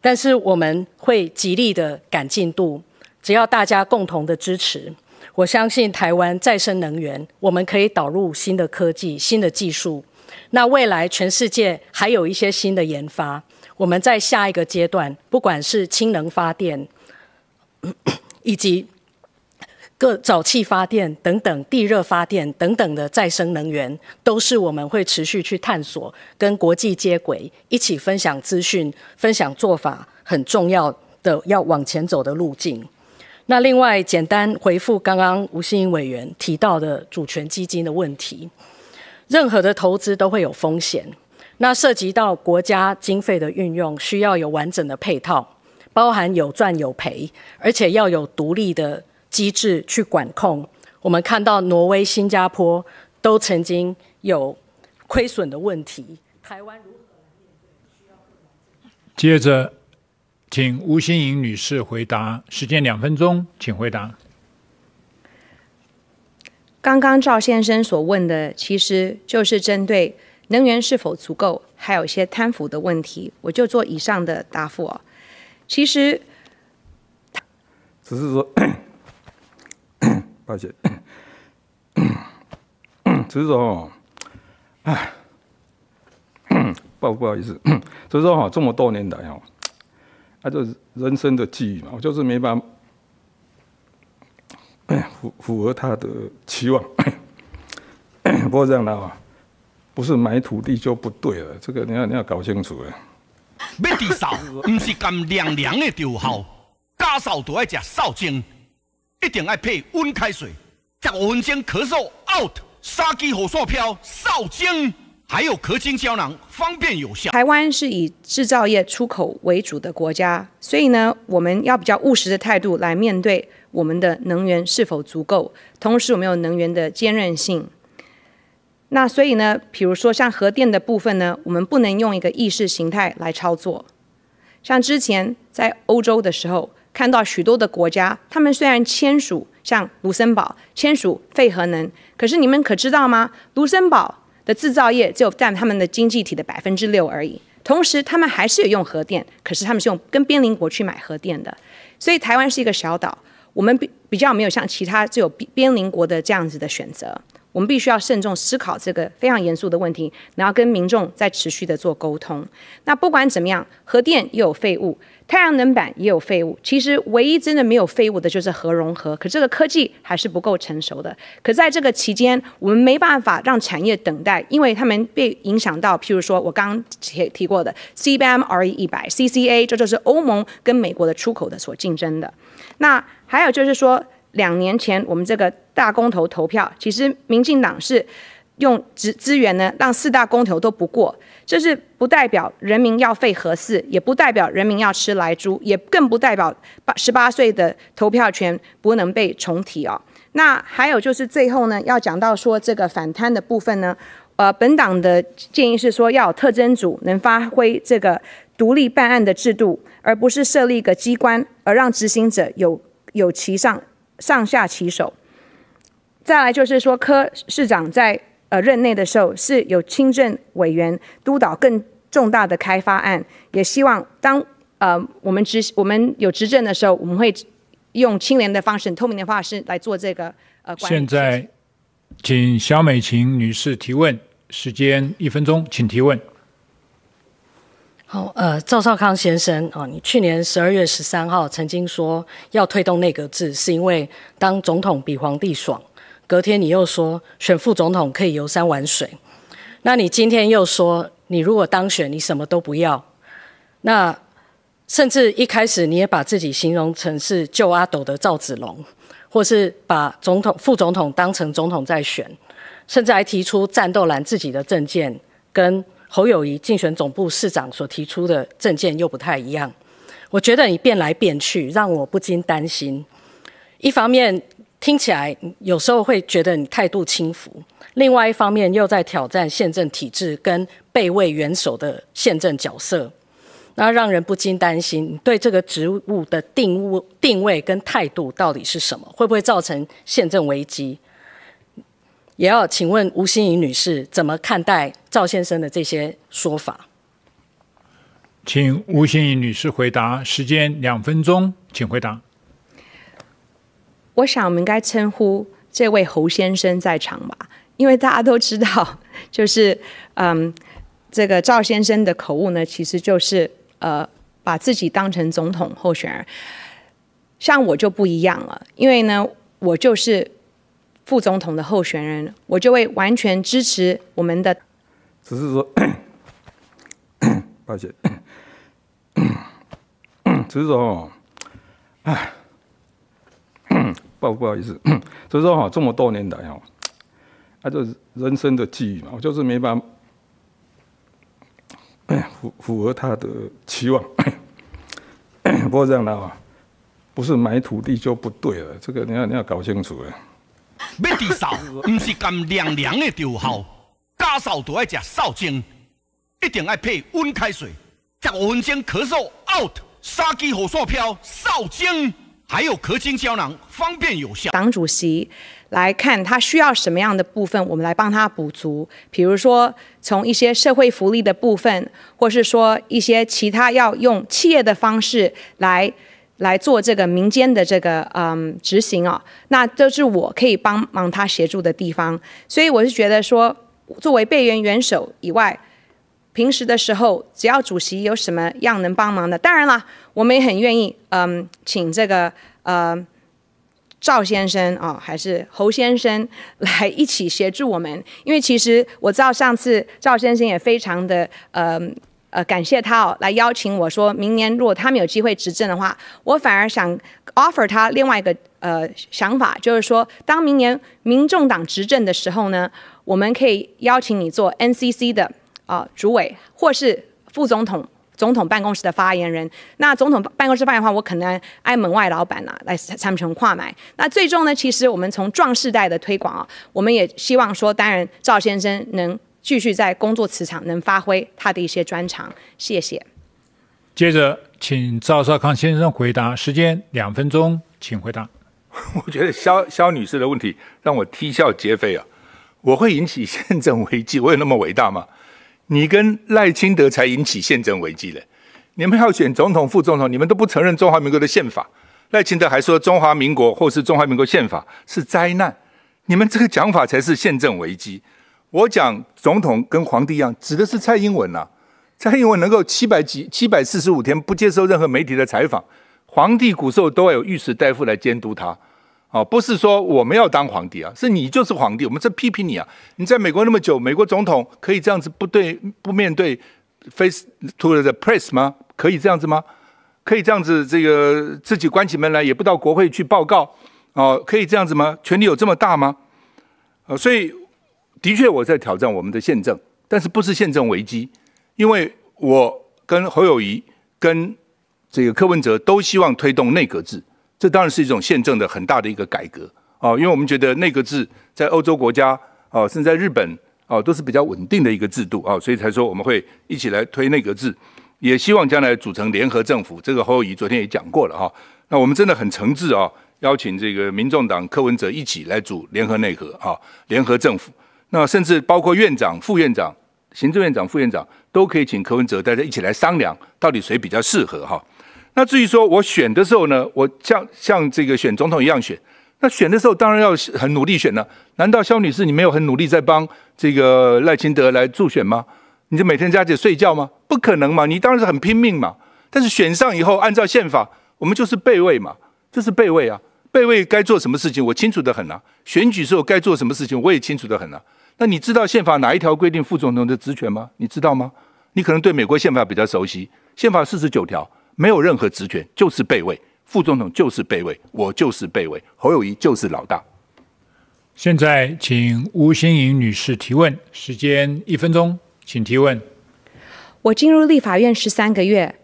Speaker 7: 但是我们会极力的赶进度，只要大家共同的支持，我相信台湾再生能源，我们可以导入新的科技、新的技术。那未来全世界还有一些新的研发，我们在下一个阶段，不管是氢能发电，以及各沼气发电等等、地热发电等等的再生能源，都是我们会持续去探索，跟国际接轨，一起分享资讯、分享做法，很重要的要往前走的路径。那另外，简单回复刚刚吴新委员提到的主权基金的问题。任何的投资都会有风险，那涉及到国家经费的运用，需要有完整的配套，包含有赚有赔，而且要有独立的机制去管控。我们看到挪威、新加坡都曾经有亏损的问题，台湾如何？
Speaker 5: 接着，请吴新颖女士回答，时间两分钟，请回答。
Speaker 1: 刚刚赵先生所问的，其实就是针对能源是否足够，还有一些贪腐的问题，我就做以上的答复啊。其实，
Speaker 2: 只是说，抱歉，只是说哈，哎，不
Speaker 3: 不好意思，只是说哈，这么多年来哦，那就是人生的际遇嘛，我就是没办法。符符合他的期望，不过这样的哦，不是买土地就不对了，这个你要你要搞清楚了。
Speaker 4: 要治嗽，不是干凉凉的就好，效，扫嗽都要吃少精，一定要配温开水。十分钟咳嗽 out，沙基火烧飘扫精，还有咳金胶囊，方便有效。
Speaker 1: 台湾是以制造业出口为主的国家，所以呢，我们要比较务实的态度来面对。我们的能源是否足够？同时，我们有能源的坚韧性。那所以呢？比如说像核电的部分呢，我们不能用一个意识形态来操作。像之前在欧洲的时候，看到许多的国家，他们虽然签署，像卢森堡签署废核能，可是你们可知道吗？卢森堡的制造业只有占他们的经济体的百分之六而已。同时，他们还是有用核电，可是他们是用跟边邻国去买核电的。所以，台湾是一个小岛。我们比比较没有像其他只有边邻国的这样子的选择，我们必须要慎重思考这个非常严肃的问题，然后跟民众在持续的做沟通。那不管怎么样，核电也有废物，太阳能板也有废物。其实唯一真的没有废物的就是核融合，可这个科技还是不够成熟的。可在这个期间，我们没办法让产业等待，因为他们被影响到。譬如说我刚提提过的 C B M R E 一百 C C A，这就是欧盟跟美国的出口的所竞争的。那还有就是说，两年前我们这个大公投投票，其实民进党是用资资源呢，让四大公投都不过。这是不代表人民要废核四，也不代表人民要吃来猪，也更不代表八十八岁的投票权不能被重提哦。那还有就是最后呢，要讲到说这个反贪的部分呢，呃，本党的建议是说，要特征组能发挥这个独立办案的制度，而不是设立一个机关，而让执行者有。有其上上下其手，再来就是说，柯市长在呃任内的时候是有清政委员督导更重大的开发案，也希望当呃我们执我们有执政的时候，我们会用清廉的方式、透明的化式来做这个呃。现
Speaker 5: 在，请小美琴女士提问，时间一分钟，请提问。
Speaker 7: 好，呃，赵少康先生啊，你去年十二月十三号曾经说要推动内阁制，是因为当总统比皇帝爽。隔天你又说选副总统可以游山玩水。那你今天又说你如果当选，你什么都不要。那甚至一开始你也把自己形容成是救阿斗的赵子龙，或是把总统、副总统当成总统再选，甚至还提出战斗蓝自己的政见跟。侯友谊竞选总部市长所提出的政见又不太一样，我觉得你变来变去，让我不禁担心。一方面听起来有时候会觉得你态度轻浮，另外一方面又在挑战宪政体制跟备位元首的宪政角色，那让人不禁担心你对这个职务的定位、定位跟态度到底是什么，会不会造成宪政危机？也要请问吴心怡女士怎么看待赵先生的这些说法？
Speaker 5: 请吴心怡女士回答，时间两分钟，请回答。
Speaker 1: 我想，我们应该称呼这位侯先生在场吧，因为大家都知道，就是嗯，这个赵先生的口误呢，其实就是呃，把自己当成总统候选人。像我就不一样了，因为呢，我就是。副总统的候选人，我就会完全支持我们的。
Speaker 2: 只是说，抱歉，只是说哈，
Speaker 3: 哎，不不好意思，只是说哈，这么多年来啊，就是人生的际遇嘛，我就是没办法符符合他的期望。不过这样的话，不是买土地就不对了，这个你要你要搞清楚了。
Speaker 4: 要治嗽，不是干凉凉的就好。效。加嗽都要吃少精，一定爱配温开水。十五分钟咳嗽 out，杀鸡火烧飘少精，还有咳清胶囊，方便有效。
Speaker 1: 党主席来看他需要什么样的部分，我们来帮他补足。比如说，从一些社会福利的部分，或是说一些其他要用企业的方式来。来做这个民间的这个嗯执行啊，那这是我可以帮忙他协助的地方，所以我是觉得说，作为备援元首以外，平时的时候，只要主席有什么样能帮忙的，当然啦，我们也很愿意嗯，请这个呃赵先生啊，还是侯先生 来一起协助我们，因为其实我知道上次赵先生也非常的嗯。呃，感谢他哦，来邀请我说，明年如果他们有机会执政的话，我反而想 offer 他另外一个呃想法，就是说，当明年民众党执政的时候呢，我们可以邀请你做 NCC 的啊主委，或是副总统、总统办公室的发言人。那总统办公室发言的话，我可能挨门外老板呐来参成跨买。那最终呢，其实我们从壮世代的推广啊，我们也希望说，当然赵先生能。继续在工作磁场能发挥他的一些专长，谢谢。
Speaker 5: 接着，请赵少康先生回答，时间两分钟，请回答。
Speaker 6: 我觉得肖肖女士的问题让我啼笑皆非啊！我会引起宪政危机？我有那么伟大吗？你跟赖清德才引起宪政危机的。你们要选总统、副总统，你们都不承认中华民国的宪法。赖清德还说中华民国或是中华民国宪法是灾难，你们这个讲法才是宪政危机。我讲总统跟皇帝一样，指的是蔡英文呐。蔡英文能够七百几、七百四十五天不接受任何媒体的采访，皇帝古时候都要有御史大夫来监督他。哦，不是说我们要当皇帝啊，是你就是皇帝，我们在批评你啊。你在美国那么久，美国总统可以这样子不对不面对 face to the press 吗？可以这样子吗？可以这样子这个自己关起门来也不到国会去报告，哦，可以这样子吗？权力有这么大吗？呃，所以。的确，我在挑战我们的宪政，但是不是宪政危机，因为我跟侯友谊、跟这个柯文哲都希望推动内阁制，这当然是一种宪政的很大的一个改革啊。因为我们觉得内阁制在欧洲国家啊，甚至在日本啊，都是比较稳定的一个制度啊，所以才说我们会一起来推内阁制，也希望将来组成联合政府。这个侯友谊昨天也讲过了哈。那我们真的很诚挚啊，邀请这个民众党柯文哲一起来组联合内阁啊，联合政府。那甚至包括院长、副院长、行政院长、副院长都可以请柯文哲大家一起来商量，到底谁比较适合哈？那至于说我选的时候呢，我像像这个选总统一样选。那选的时候当然要很努力选了。难道肖女士你没有很努力在帮这个赖清德来助选吗？你就每天在家睡觉吗？不可能嘛！你当然是很拼命嘛。但是选上以后，按照宪法，我们就是备位嘛，就是备位啊。备位该做什么事情，我清楚的很了。选举时候该做什么事情，我也清楚的很了。那你知道宪法哪一条规定副总统的职权吗？你知道吗？你可能对美国宪法比较熟悉。宪法四十九条没有任何职权，就是备位，副总统就是备位，我就是备位，侯友谊就是老大。
Speaker 5: 现在请吴欣颖女士提问，时间一分钟，请提问。
Speaker 1: 我进入立法院十三个月，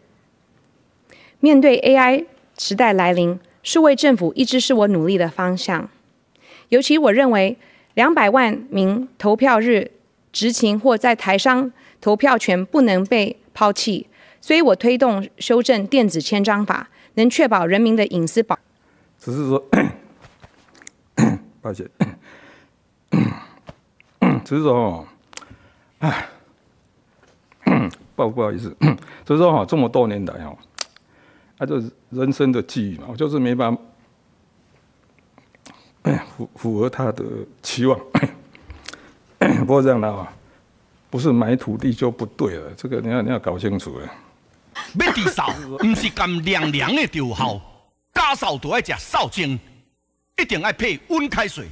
Speaker 1: 面对 AI 时代来临。是为政府，一直是我努力的方向。尤其我认为，两百万名投票日执勤或在台商投票权不能被抛弃，所以我推动修正电子签章法，能确保人民的隐私保。
Speaker 2: 只是说，抱歉，只是说，哎，不不好意
Speaker 3: 思，只是说哈，这么多年来哈。他这人生的际遇嘛，我就是没办法 符符合他的期望。不过这样的啊，不是买土地就不对了，这个你要你要搞清楚哎。
Speaker 4: 要少，不是干凉凉的就好。咳扫就要吃少精，一定要配温开水。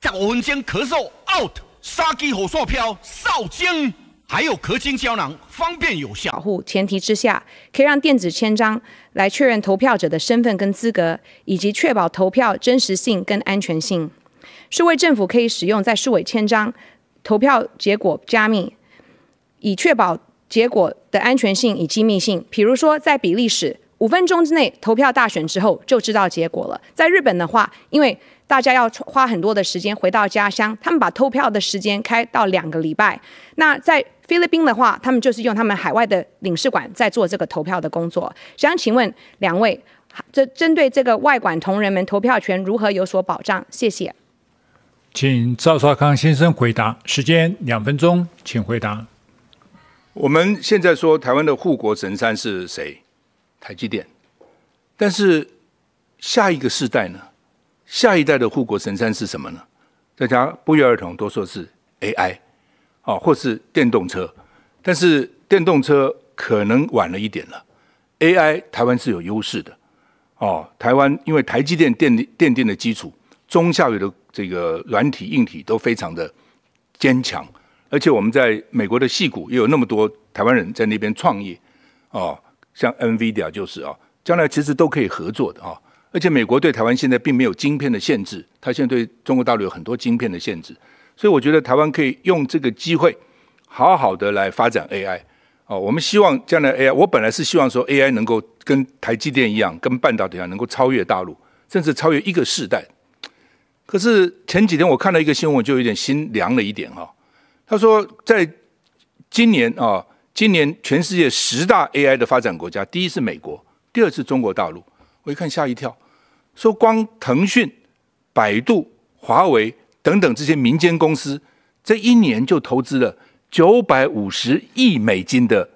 Speaker 4: 十五分钟咳嗽 out，沙气火乱飘，少精。还有壳金胶囊，方便有
Speaker 1: 效保护前提之下，可以让电子签章来确认投票者的身份跟资格，以及确保投票真实性跟安全性。数位政府可以使用在数位签章，投票结果加密，以确保结果的安全性以机密性。比如说在比利时，五分钟之内投票大选之后就知道结果了。在日本的话，因为大家要花很多的时间回到家乡，他们把投票的时间开到两个礼拜。那在菲律宾的话，他们就是用他们海外的领事馆在做这个投票的工作。想请问两位，这针对这个外馆同仁们投票权如何有所保障？谢谢。
Speaker 5: 请赵少康先生回答，时间两分钟，请回答。
Speaker 6: 我们现在说台湾的护国神山是谁？台积电。
Speaker 5: 但是下
Speaker 6: 一个世代呢？下一代的护国神山是什么呢？大家不约而同都说是 AI。哦，或是电动车，但是电动车可能晚了一点了。AI 台湾是有优势的，哦，台湾因为台积电奠奠定的基础，中下游的这个软体、硬体都非常的坚强，而且我们在美国的戏股也有那么多台湾人在那边创业，哦，像 NVIDIA 就是啊，将来其实都可以合作的啊，而且美国对台湾现在并没有晶片的限制，它现在对中国大陆有很多晶片的限制。所以我觉得台湾可以用这个机会，好好的来发展 AI。哦，我们希望将来 AI，我本来是希望说 AI 能够跟台积电一样，跟半导体一样能够超越大陆，甚至超越一个世代。可是前几天我看到一个新闻，就有点心凉了一点哈。他说，在今年啊，今年全世界十大 AI 的发展国家，第一是美国，第二是中国大陆。我一看吓一跳，说光腾讯、百度、华为。等等，这些民间公司这一年就投资了九百五十亿美金的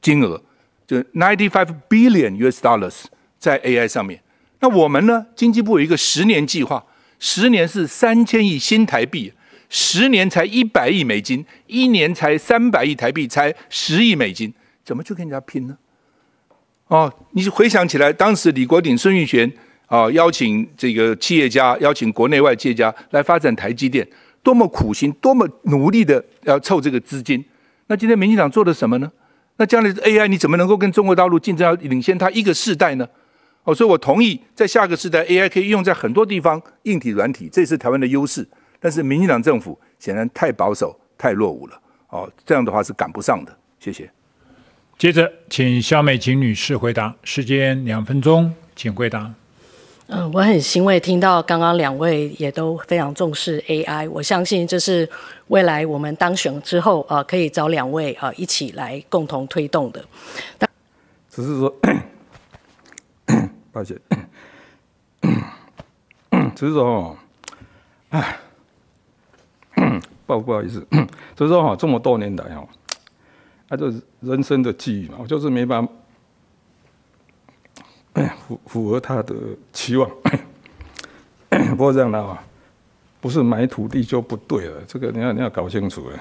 Speaker 6: 金额，就 ninety five billion US dollars 在 AI 上面。那我们呢？经济部有一个十年计划，十年是三千亿新台币，十年才一百亿美金，一年才三百亿台币，才十亿美金，怎么去跟人家拼呢？哦，你回想起来，当时李国鼎、孙运璇。啊，邀请这个企业家，邀请国内外企业家来发展台积电，多么苦心，多么努力的要凑这个资金。那今天民进党做了什么呢？那将来 AI 你怎么能够跟中国大陆竞争，要领先它一个世代呢？哦，所以我同意，在下个世代 AI 可以用在很多地方，硬体、软体，这也是台湾的优势。但是民进党政府显然太保守、太落伍了。哦，这样的话是赶不上的。谢谢。
Speaker 5: 接着，请肖美琴女士回答，时间两分钟，请回答。
Speaker 7: 嗯，我很欣慰听到刚刚两位也都非常重视 AI，我相信这是未来我们当选之后啊，可以找两位啊一起来共同推动的。
Speaker 2: 只是说，大 姐，只是说哦，哎，
Speaker 3: 不不好意思，只是说哈，这么多年来哈，啊，就是人生的际遇嘛，我就是没办法。符符合他的期望，不过这样的啊，不是买土地就不对了，这个你要你要搞清楚了。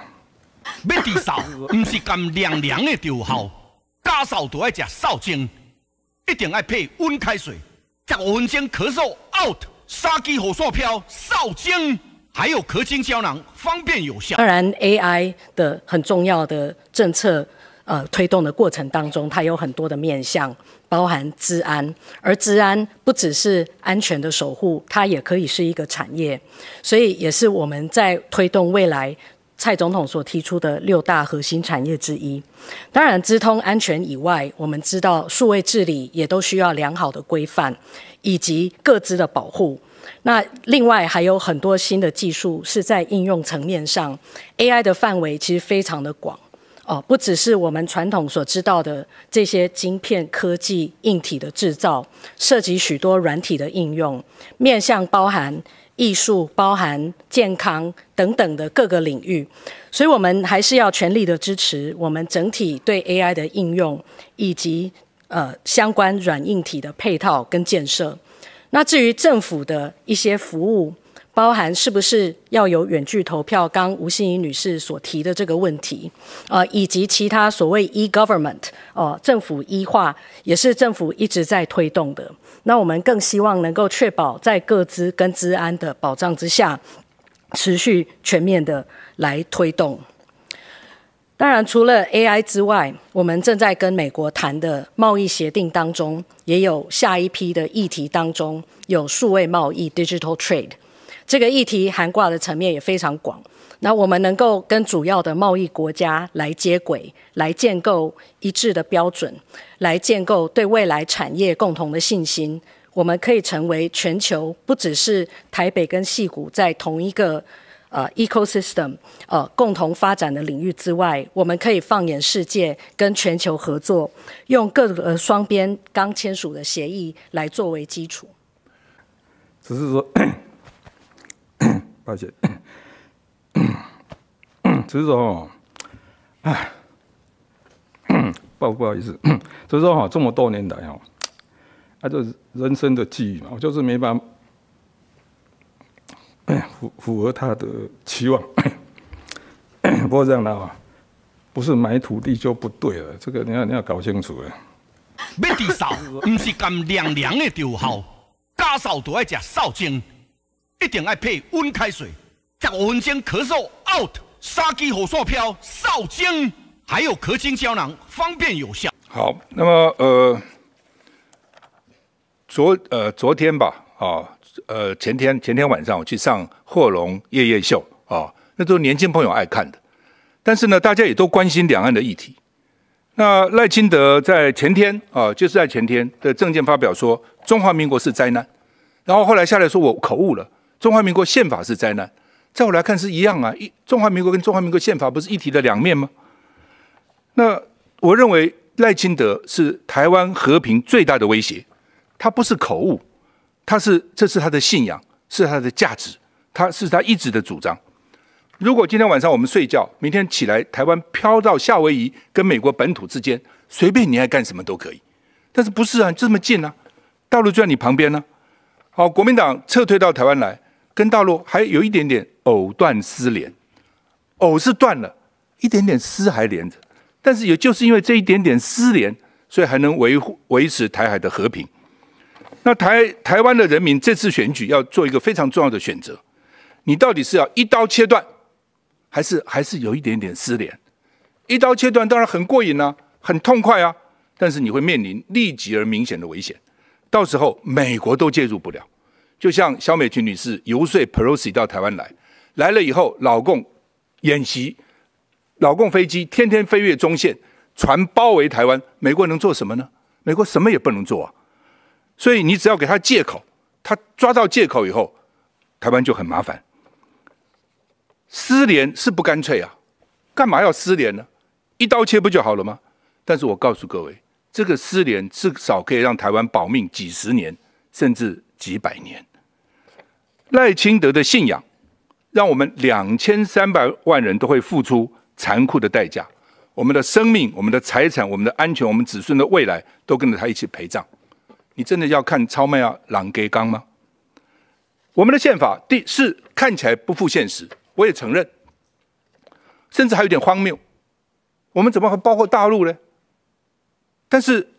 Speaker 4: 要地嗽，不是干凉凉的就有效，加都爱吃少精，一定爱配温开水。在五分钟咳嗽 out，沙棘火烧飘少精，还有咳清胶囊，方便有效。当然
Speaker 7: AI 的很重要的政策。呃，推动的过程当中，它有很多的面向，包含治安，而治安不只是安全的守护，它也可以是一个产业，所以也是我们在推动未来蔡总统所提出的六大核心产业之一。当然，资通安全以外，我们知道数位治理也都需要良好的规范以及各自的保护。那另外还有很多新的技术是在应用层面上，AI 的范围其实非常的广。哦，不只是我们传统所知道的这些晶片科技硬体的制造，涉及许多软体的应用，面向包含艺术、包含健康等等的各个领域，所以我们还是要全力的支持我们整体对 AI 的应用，以及呃相关软硬体的配套跟建设。那至于政府的一些服务。包含是不是要有远距投票？刚吴欣怡女士所提的这个问题，呃，以及其他所谓 e-government 哦，政府一化也是政府一直在推动的。那我们更希望能够确保在各资跟资安的保障之下，持续全面的来推动。当然，除了 AI 之外，我们正在跟美国谈的贸易协定当中，也有下一批的议题当中有数位贸易 （digital trade）。这个议题涵盖的层面也非常广，那我们能够跟主要的贸易国家来接轨，来建构一致的标准，来建构对未来产业共同的信心。我们可以成为全球，不只是台北跟溪谷在同一个呃 ecosystem 呃共同发展的领域之外，我们可以放眼世界，跟全球合作，用各双边刚签署的协议来作为基础。
Speaker 2: 只是说。抱歉，所 以说，哎，不不好
Speaker 3: 意思，所 以说哈，这么多年来哈，哦，就是人生的际遇嘛，我就是没办法 符符合他的期望。不过这样的哦，不是买土地就不对了，这个你要你要搞清楚的。
Speaker 4: 买地少，不是干凉凉的就好，加少都要吃少精。一定爱配温开水，十五分钟咳嗽 out，杀鸡火煞飘少精，还有咳清胶囊，方便有效。
Speaker 6: 好，那么呃，昨呃昨天吧，啊呃前天前天晚上我去上《卧龙夜夜秀》啊，那都是年轻朋友爱看的。但是呢，大家也都关心两岸的议题。那赖清德在前天啊，就是在前天的政见发表说中华民国是灾难，然后后来下来说我口误了。中华民国宪法是灾难，在我来看是一样啊。一中华民国跟中华民国宪法不是一体的两面吗？那我认为赖清德是台湾和平最大的威胁，他不是口误，他是这是他的信仰，是他的价值，他是他一直的主张。如果今天晚上我们睡觉，明天起来台湾飘到夏威夷跟美国本土之间，随便你爱干什么都可以。但是不是啊？这么近啊，大陆就在你旁边呢。好，国民党撤退到台湾来。跟大陆还有一点点藕断丝连，藕是断了，一点点丝还连着。但是也就是因为这一点点丝连，所以还能维护维持台海的和平。那台台湾的人民这次选举要做一个非常重要的选择，你到底是要一刀切断，还是还是有一点点丝连？一刀切断当然很过瘾啊，很痛快啊，但是你会面临立即而明显的危险，到时候美国都介入不了。就像小美群女士游说 Pelosi 到台湾来，来了以后，老共演习，老共飞机天天飞越中线，船包围台湾，美国能做什么呢？美国什么也不能做啊！所以你只要给他借口，他抓到借口以后，台湾就很麻烦。失联是不干脆啊？干嘛要失联呢？一刀切不就好了吗？但是我告诉各位，这个失联至少可以让台湾保命几十年，甚至……几百年，赖清德的信仰，让我们两千三百万人都会付出残酷的代价。我们的生命、我们的财产、我们的安全、我们子孙的未来，都跟着他一起陪葬。你真的要看超卖啊，朗格刚吗？我们的宪法第四看起来不复现实，我也承认，甚至还有点荒谬。我们怎么会包括大陆呢？但是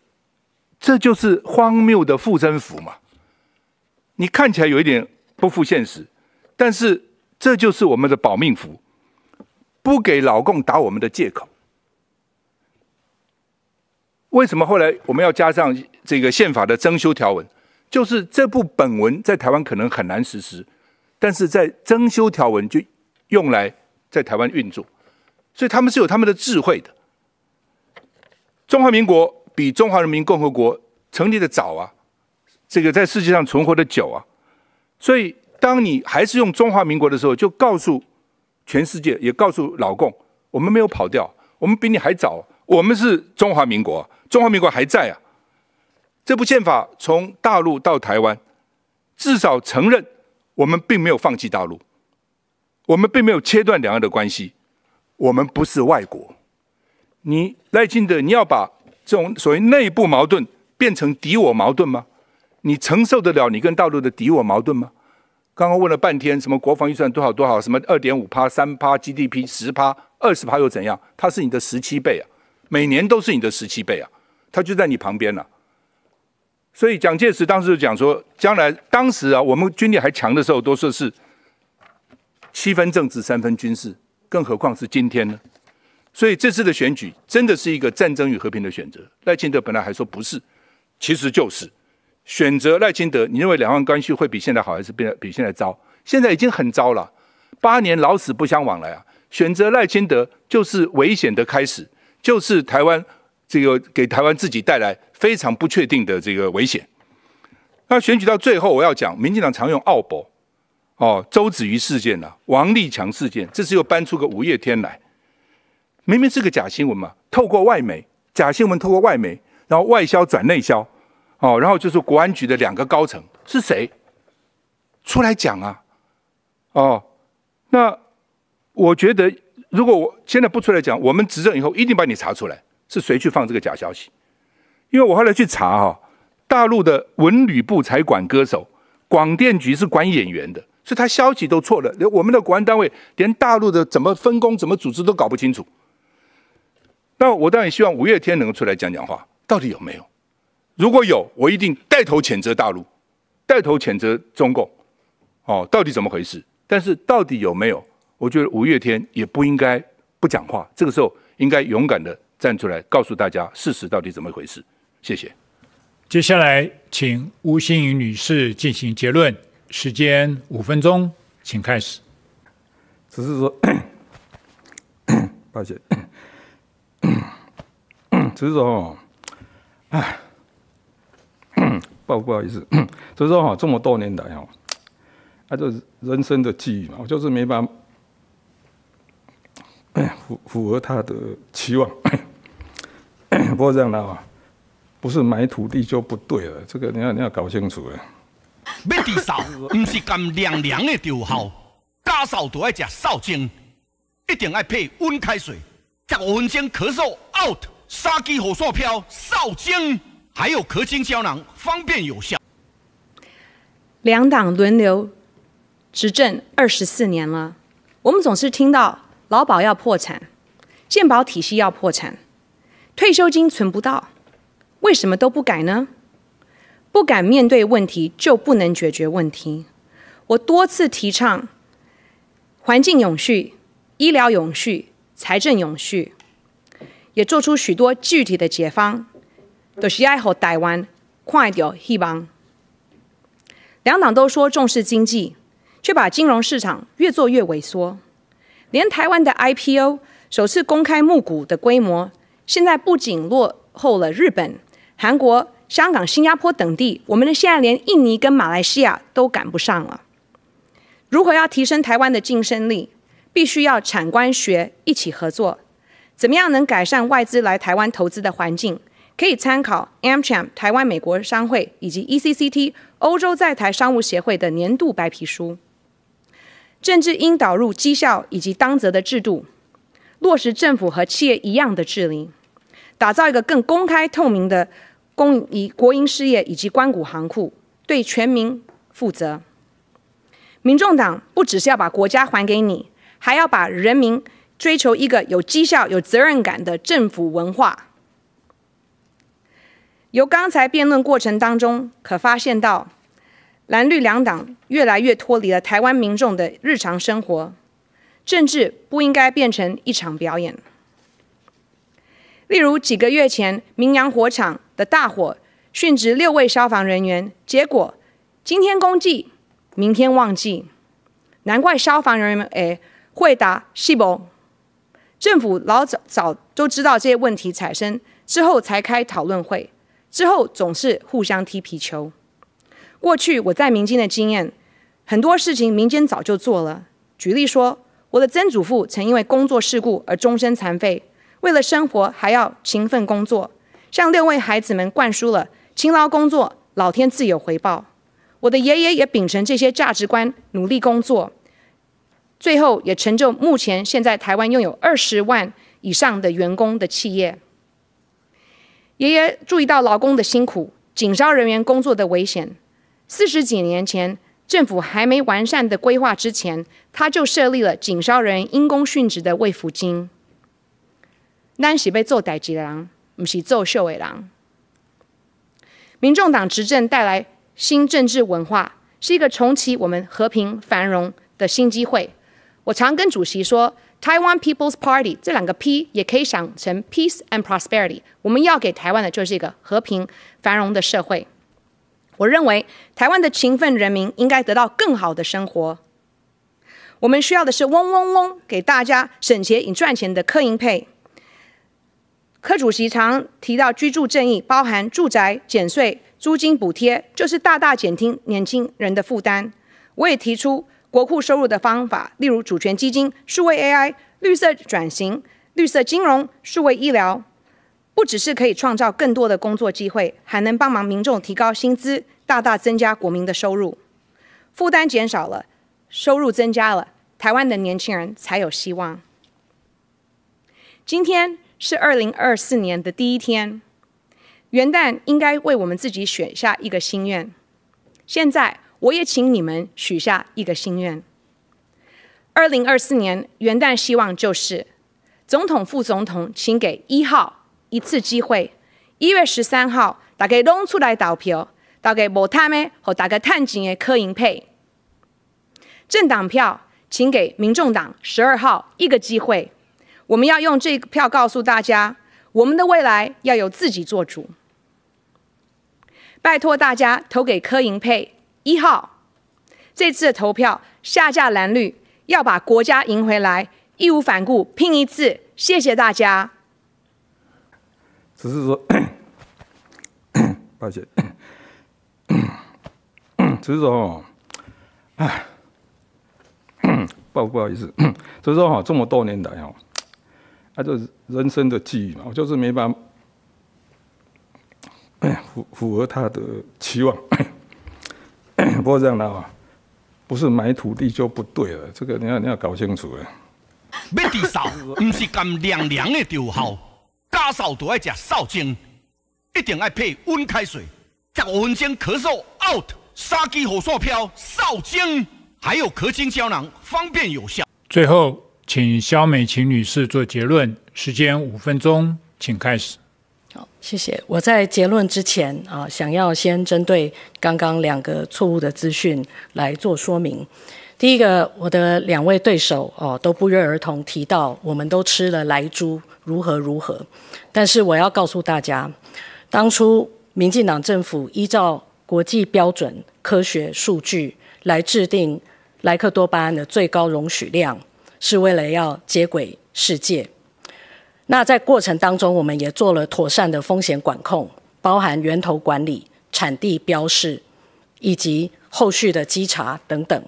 Speaker 6: 这就是荒谬的护身符嘛。你看起来有一点不复现实，但是这就是我们的保命符，不给老共打我们的借口。为什么后来我们要加上这个宪法的增修条文？就是这部本文在台湾可能很难实施，但是在增修条文就用来在台湾运作，所以他们是有他们的智慧的。中华民国比中华人民共和国成立的早啊。这个在世界上存活的久啊，所以当你还是用中华民国的时候，就告诉全世界，也告诉老共，我们没有跑掉，我们比你还早，我们是中华民国，中华民国还在啊。这部宪法从大陆到台湾，至少承认我们并没有放弃大陆，我们并没有切断两岸的关系，我们不是外国。你赖清德，你要把这种所谓内部矛盾变成敌我矛盾吗？你承受得了你跟大陆的敌我矛盾吗？刚刚问了半天，什么国防预算多少多少，什么二点五趴、三趴、GDP 十趴、二十趴又怎样？它是你的十七倍啊，每年都是你的十七倍啊，它就在你旁边了。所以蒋介石当时就讲说，将来当时啊，我们军力还强的时候，都说是七分政治三分军事，更何况是今天呢？所以这次的选举真的是一个战争与和平的选择。赖清德本来还说不是，其实就是。选择赖清德，你认为两岸关系会比现在好，还是变得比现在糟？现在已经很糟了，八年老死不相往来啊！选择赖清德就是危险的开始，就是台湾这个给台湾自己带来非常不确定的这个危险。那选举到最后，我要讲民进党常用奥博哦，周子瑜事件啊，王立强事件，这次又搬出个五月天来，明明是个假新闻嘛，透过外媒假新闻，透过外媒，然后外销转内销。哦，然后就是国安局的两个高层是谁出来讲啊？哦，那我觉得如果我现在不出来讲，我们执政以后一定把你查出来是谁去放这个假消息。因为我后来去查哈，大陆的文旅部才管歌手，广电局是管演员的，所以他消息都错了。连我们的国安单位连大陆的怎么分工、怎么组织都搞不清楚。那我当然希望五月天能够出来讲讲话，到底有没有？如果有，我一定带头谴责大陆，带头谴责中共，哦，到底怎么回事？但是到底有没有？我觉得五月天也不应该不讲话，这个时候应该勇敢的站出来，告诉大家事实到底怎
Speaker 5: 么回事。谢谢。接下来请吴欣怡女士进行结论，时间五分钟，请开始。只是说，抱歉，只是说，哎。
Speaker 3: 不不好意思，所以说哈，这么多年来哈，啊，是人生的际遇嘛，我就是没办法 符符合他的期望。不过这样的话，不是买土地就不对了，这个你要你要搞清楚哎。
Speaker 4: 要治不是干凉凉的就好，家加就都要食少精，一定要配温开水，十五分钟咳嗽 out，沙基火线飘少精。还有壳精胶囊，方便有效。
Speaker 1: 两党轮流执政二十四年了，我们总是听到劳保要破产，健保体系要破产，退休金存不到，为什么都不改呢？不敢面对问题，就不能解决问题。我多次提倡环境永续、医疗永续、财政永续，也做出许多具体的解方。就是要和台湾看到希望。两党都说重视经济，却把金融市场越做越萎缩。连台湾的 IPO 首次公开募股的规模，现在不仅落后了日本、韩国、香港、新加坡等地，我们现在连印尼跟马来西亚都赶不上了。如何要提升台湾的竞争力，必须要产官学一起合作。怎么样能改善外资来台湾投资的环境？可以参考 AmCham 台湾美国商会以及 ECCT 欧洲在台商务协会的年度白皮书。政治应导入绩效以及当责的制度，落实政府和企业一样的治理，打造一个更公开透明的公营国营事业以及关谷航库对全民负责。民众党不只是要把国家还给你，还要把人民追求一个有绩效、有责任感的政府文化。由刚才辩论过程当中可发现到，蓝绿两党越来越脱离了台湾民众的日常生活，政治不应该变成一场表演。例如几个月前，民洋火场的大火，殉职六位消防人员，结果今天功绩，明天忘记，难怪消防人员诶会答是不？政府老早早都知道这些问题产生之后，才开讨论会。之后总是互相踢皮球。过去我在民间的经验，很多事情民间早就做了。举例说，我的曾祖父曾因为工作事故而终身残废，为了生活还要勤奋工作，向六位孩子们灌输了勤劳工作，老天自有回报。我的爷爷也秉承这些价值观努力工作，最后也成就目前现在台湾拥有二十万以上的员工的企业。爷爷注意到劳工的辛苦，警消人员工作的危险。四十几年前，政府还没完善的规划之前，他就设立了警消人员因公殉职的慰抚金。咱是被做歹籍的人，唔是做秀的人。民众党执政带来新政治文化，是一个重启我们和平繁荣的新机会。我常跟主席说。Taiwan People's Party 这两个 P 也可以想成 Peace and Prosperity。我们要给台湾的就是一个和平繁荣的社会。我认为台湾的勤奋人民应该得到更好的生活。我们需要的是嗡嗡嗡，给大家省钱、赚钱的柯银佩。柯主席常提到居住正义，包含住宅减税、租金补贴，就是大大减轻年轻人的负担。我也提出。国库收入的方法，例如主权基金、数位 AI、绿色转型、绿色金融、数位医疗，不只是可以创造更多的工作机会，还能帮忙民众提高薪资，大大增加国民的收入，负担减少了，收入增加了，台湾的年轻人才有希望。今天是二零二四年的第一天，元旦应该为我们自己选下一个心愿。现在。我也请你们许下一个心愿。二零二四年元旦，希望就是总统、副总统，请给一号一次机会。一月十三号，大家弄出来投票，投给莫他们和大家探情的柯银佩。政党票，请给民众党十二号一个机会。我们要用这个票告诉大家，我们的未来要由自己做主。拜托大家投给柯银佩。一号，这次的投票下架蓝绿，要把国家赢回来，义无反顾拼一次。谢谢大家。
Speaker 2: 只是说，抱歉，只是说哦，
Speaker 3: 哎，不不好意思，只是说哈，这么多年来哦，那就是人生的际遇嘛，我就是没办法，符符合他的期望。不过这样的哈，不是买土地就不对了，这个你要你要搞清楚的。
Speaker 4: 要少，不是干凉凉的就好，咳嗽都要吃少精，一定要配温开水。十五分钟咳嗽 out，沙气火烧飘 o 精，还有咳精胶囊，方便有效。
Speaker 5: 最后，请肖美琴女士做结论，时间五分钟，请开始。
Speaker 7: 好，谢谢。我在结论之前啊，想要先针对刚刚两个错误的资讯来做说明。第一个，我的两位对手哦，都不约而同提到我们都吃了莱珠如何如何，但是我要告诉大家，当初民进党政府依照国际标准、科学数据来制定莱克多巴胺的最高容许量，是为了要接轨世界。那在过程当中，我们也做了妥善的风险管控，包含源头管理、产地标示，以及后续的稽查等等。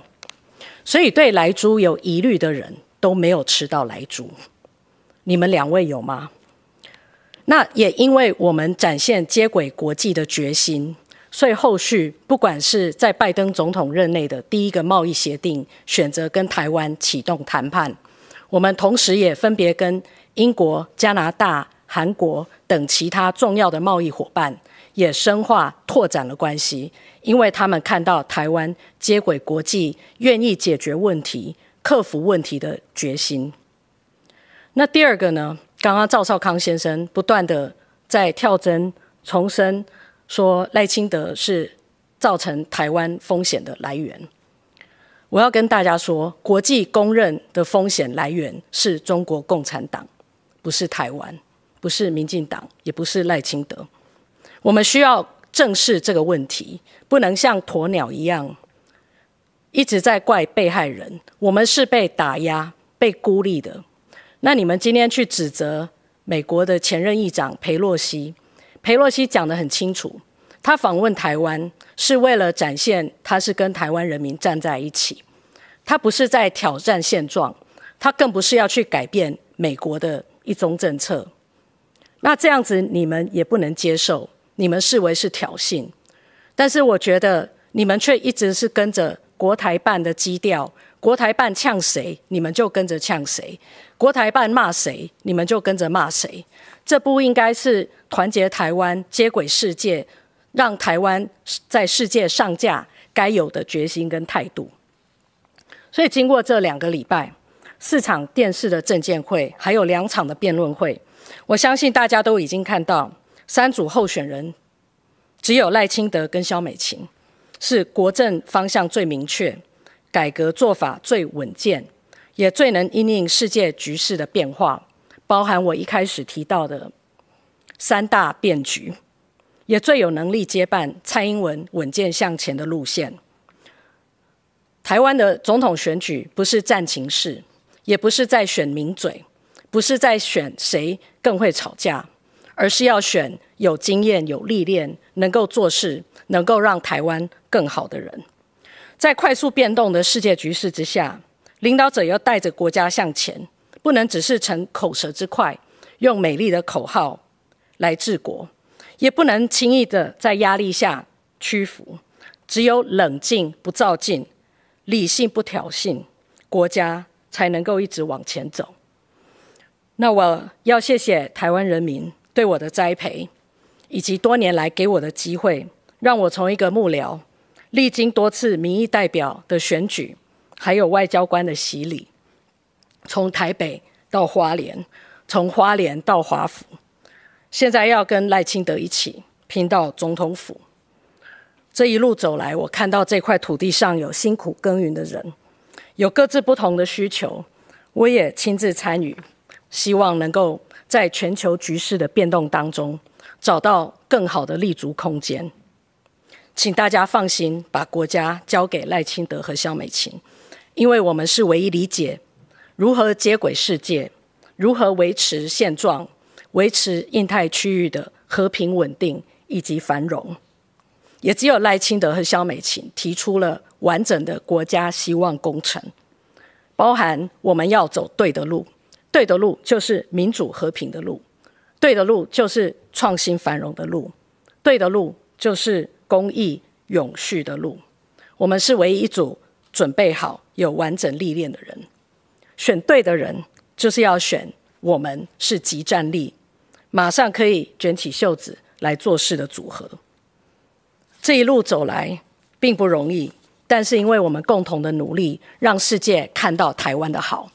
Speaker 7: 所以对莱猪有疑虑的人都没有吃到来猪，你们两位有吗？那也因为我们展现接轨国际的决心，所以后续不管是在拜登总统任内的第一个贸易协定，选择跟台湾启动谈判，我们同时也分别跟。英国、加拿大、韩国等其他重要的贸易伙伴也深化拓展了关系，因为他们看到台湾接轨国际、愿意解决问题、克服问题的决心。那第二个呢？刚刚赵少康先生不断的在跳针、重申说赖清德是造成台湾风险的来源。我要跟大家说，国际公认的风险来源是中国共产党。不是台湾，不是民进党，也不是赖清德。我们需要正视这个问题，不能像鸵鸟一样，一直在怪被害人。我们是被打压、被孤立的。那你们今天去指责美国的前任议长裴洛西，裴洛西讲得很清楚，他访问台湾是为了展现他是跟台湾人民站在一起，他不是在挑战现状，他更不是要去改变美国的。一中政策，那这样子你们也不能接受，你们视为是挑衅。但是我觉得你们却一直是跟着国台办的基调，国台办呛谁，你们就跟着呛谁；国台办骂谁，你们就跟着骂谁。这不应该是团结台湾、接轨世界、让台湾在世界上架该有的决心跟态度。所以经过这两个礼拜。四场电视的证监会，还有两场的辩论会，我相信大家都已经看到，三组候选人，只有赖清德跟萧美琴，是国政方向最明确，改革做法最稳健，也最能因应世界局势的变化，包含我一开始提到的三大变局，也最有能力接办蔡英文稳健向前的路线。台湾的总统选举不是战情式。也不是在选名嘴，不是在选谁更会吵架，而是要选有经验、有历练、能够做事、能够让台湾更好的人。在快速变动的世界局势之下，领导者要带着国家向前，不能只是逞口舌之快，用美丽的口号来治国，也不能轻易的在压力下屈服。只有冷静不躁进，理性不挑衅，国家。才能够一直往前走。那我要谢谢台湾人民对我的栽培，以及多年来给我的机会，让我从一个幕僚，历经多次民意代表的选举，还有外交官的洗礼，从台北到花莲，从花莲到华府，现在要跟赖清德一起拼到总统府。这一路走来，我看到这块土地上有辛苦耕耘的人。有各自不同的需求，我也亲自参与，希望能够在全球局势的变动当中找到更好的立足空间。请大家放心，把国家交给赖清德和肖美琴，因为我们是唯一理解如何接轨世界、如何维持现状、维持印太区域的和平稳定以及繁荣，也只有赖清德和肖美琴提出了。完整的国家希望工程，包含我们要走对的路，对的路就是民主和平的路，对的路就是创新繁荣的路，对的路就是公益永续的路。我们是唯一一组准备好有完整历练的人，选对的人就是要选我们是集战力，马上可以卷起袖子来做事的组合。这一路走来并不容易。但是，因为我们共同的努力，让世界看到台湾的好，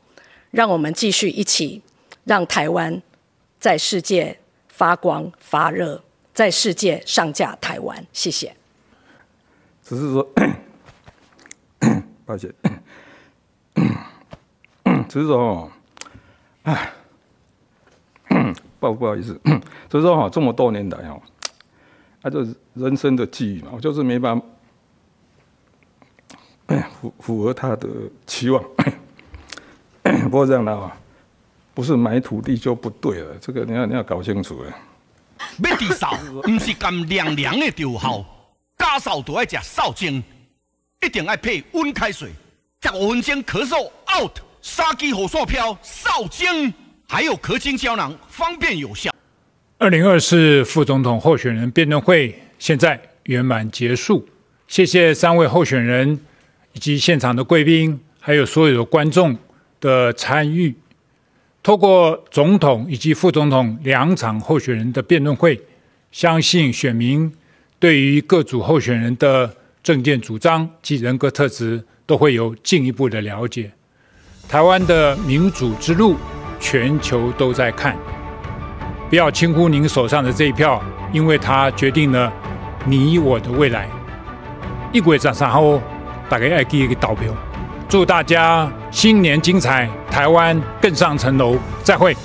Speaker 7: 让我们继续一起，让台湾在世界发光发热，在世界上架台湾。谢谢。
Speaker 2: 只是说，抱歉，只是说哦，哎，
Speaker 3: 不不好意思，只是说哈，这么多年来哦，就是人生的际遇嘛，我就是没办法。符符合他的期望，不过这样的啦，不是买土地就不对了，这个你要你要搞清楚。
Speaker 4: 要治嗽，不是干凉凉的就好，效，加都要吃少精，一定爱配温开水。在房间咳嗽 out，沙基火烧飘少精，还有咳精胶囊，方便有效。
Speaker 5: 二零二四副总统候选人辩论会现在圆满结束，谢谢三位候选人。以及现场的贵宾，还有所有的观众的参与，透过总统以及副总统两场候选人的辩论会，相信选民对于各组候选人的政见主张及人格特质都会有进一步的了解。台湾的民主之路，全球都在看，不要轻忽您手上的这一票，因为它决定了你我的未来。一轨斩杀哦！大家爱给一投导票，祝大家新年精彩，台湾更上层楼，再会。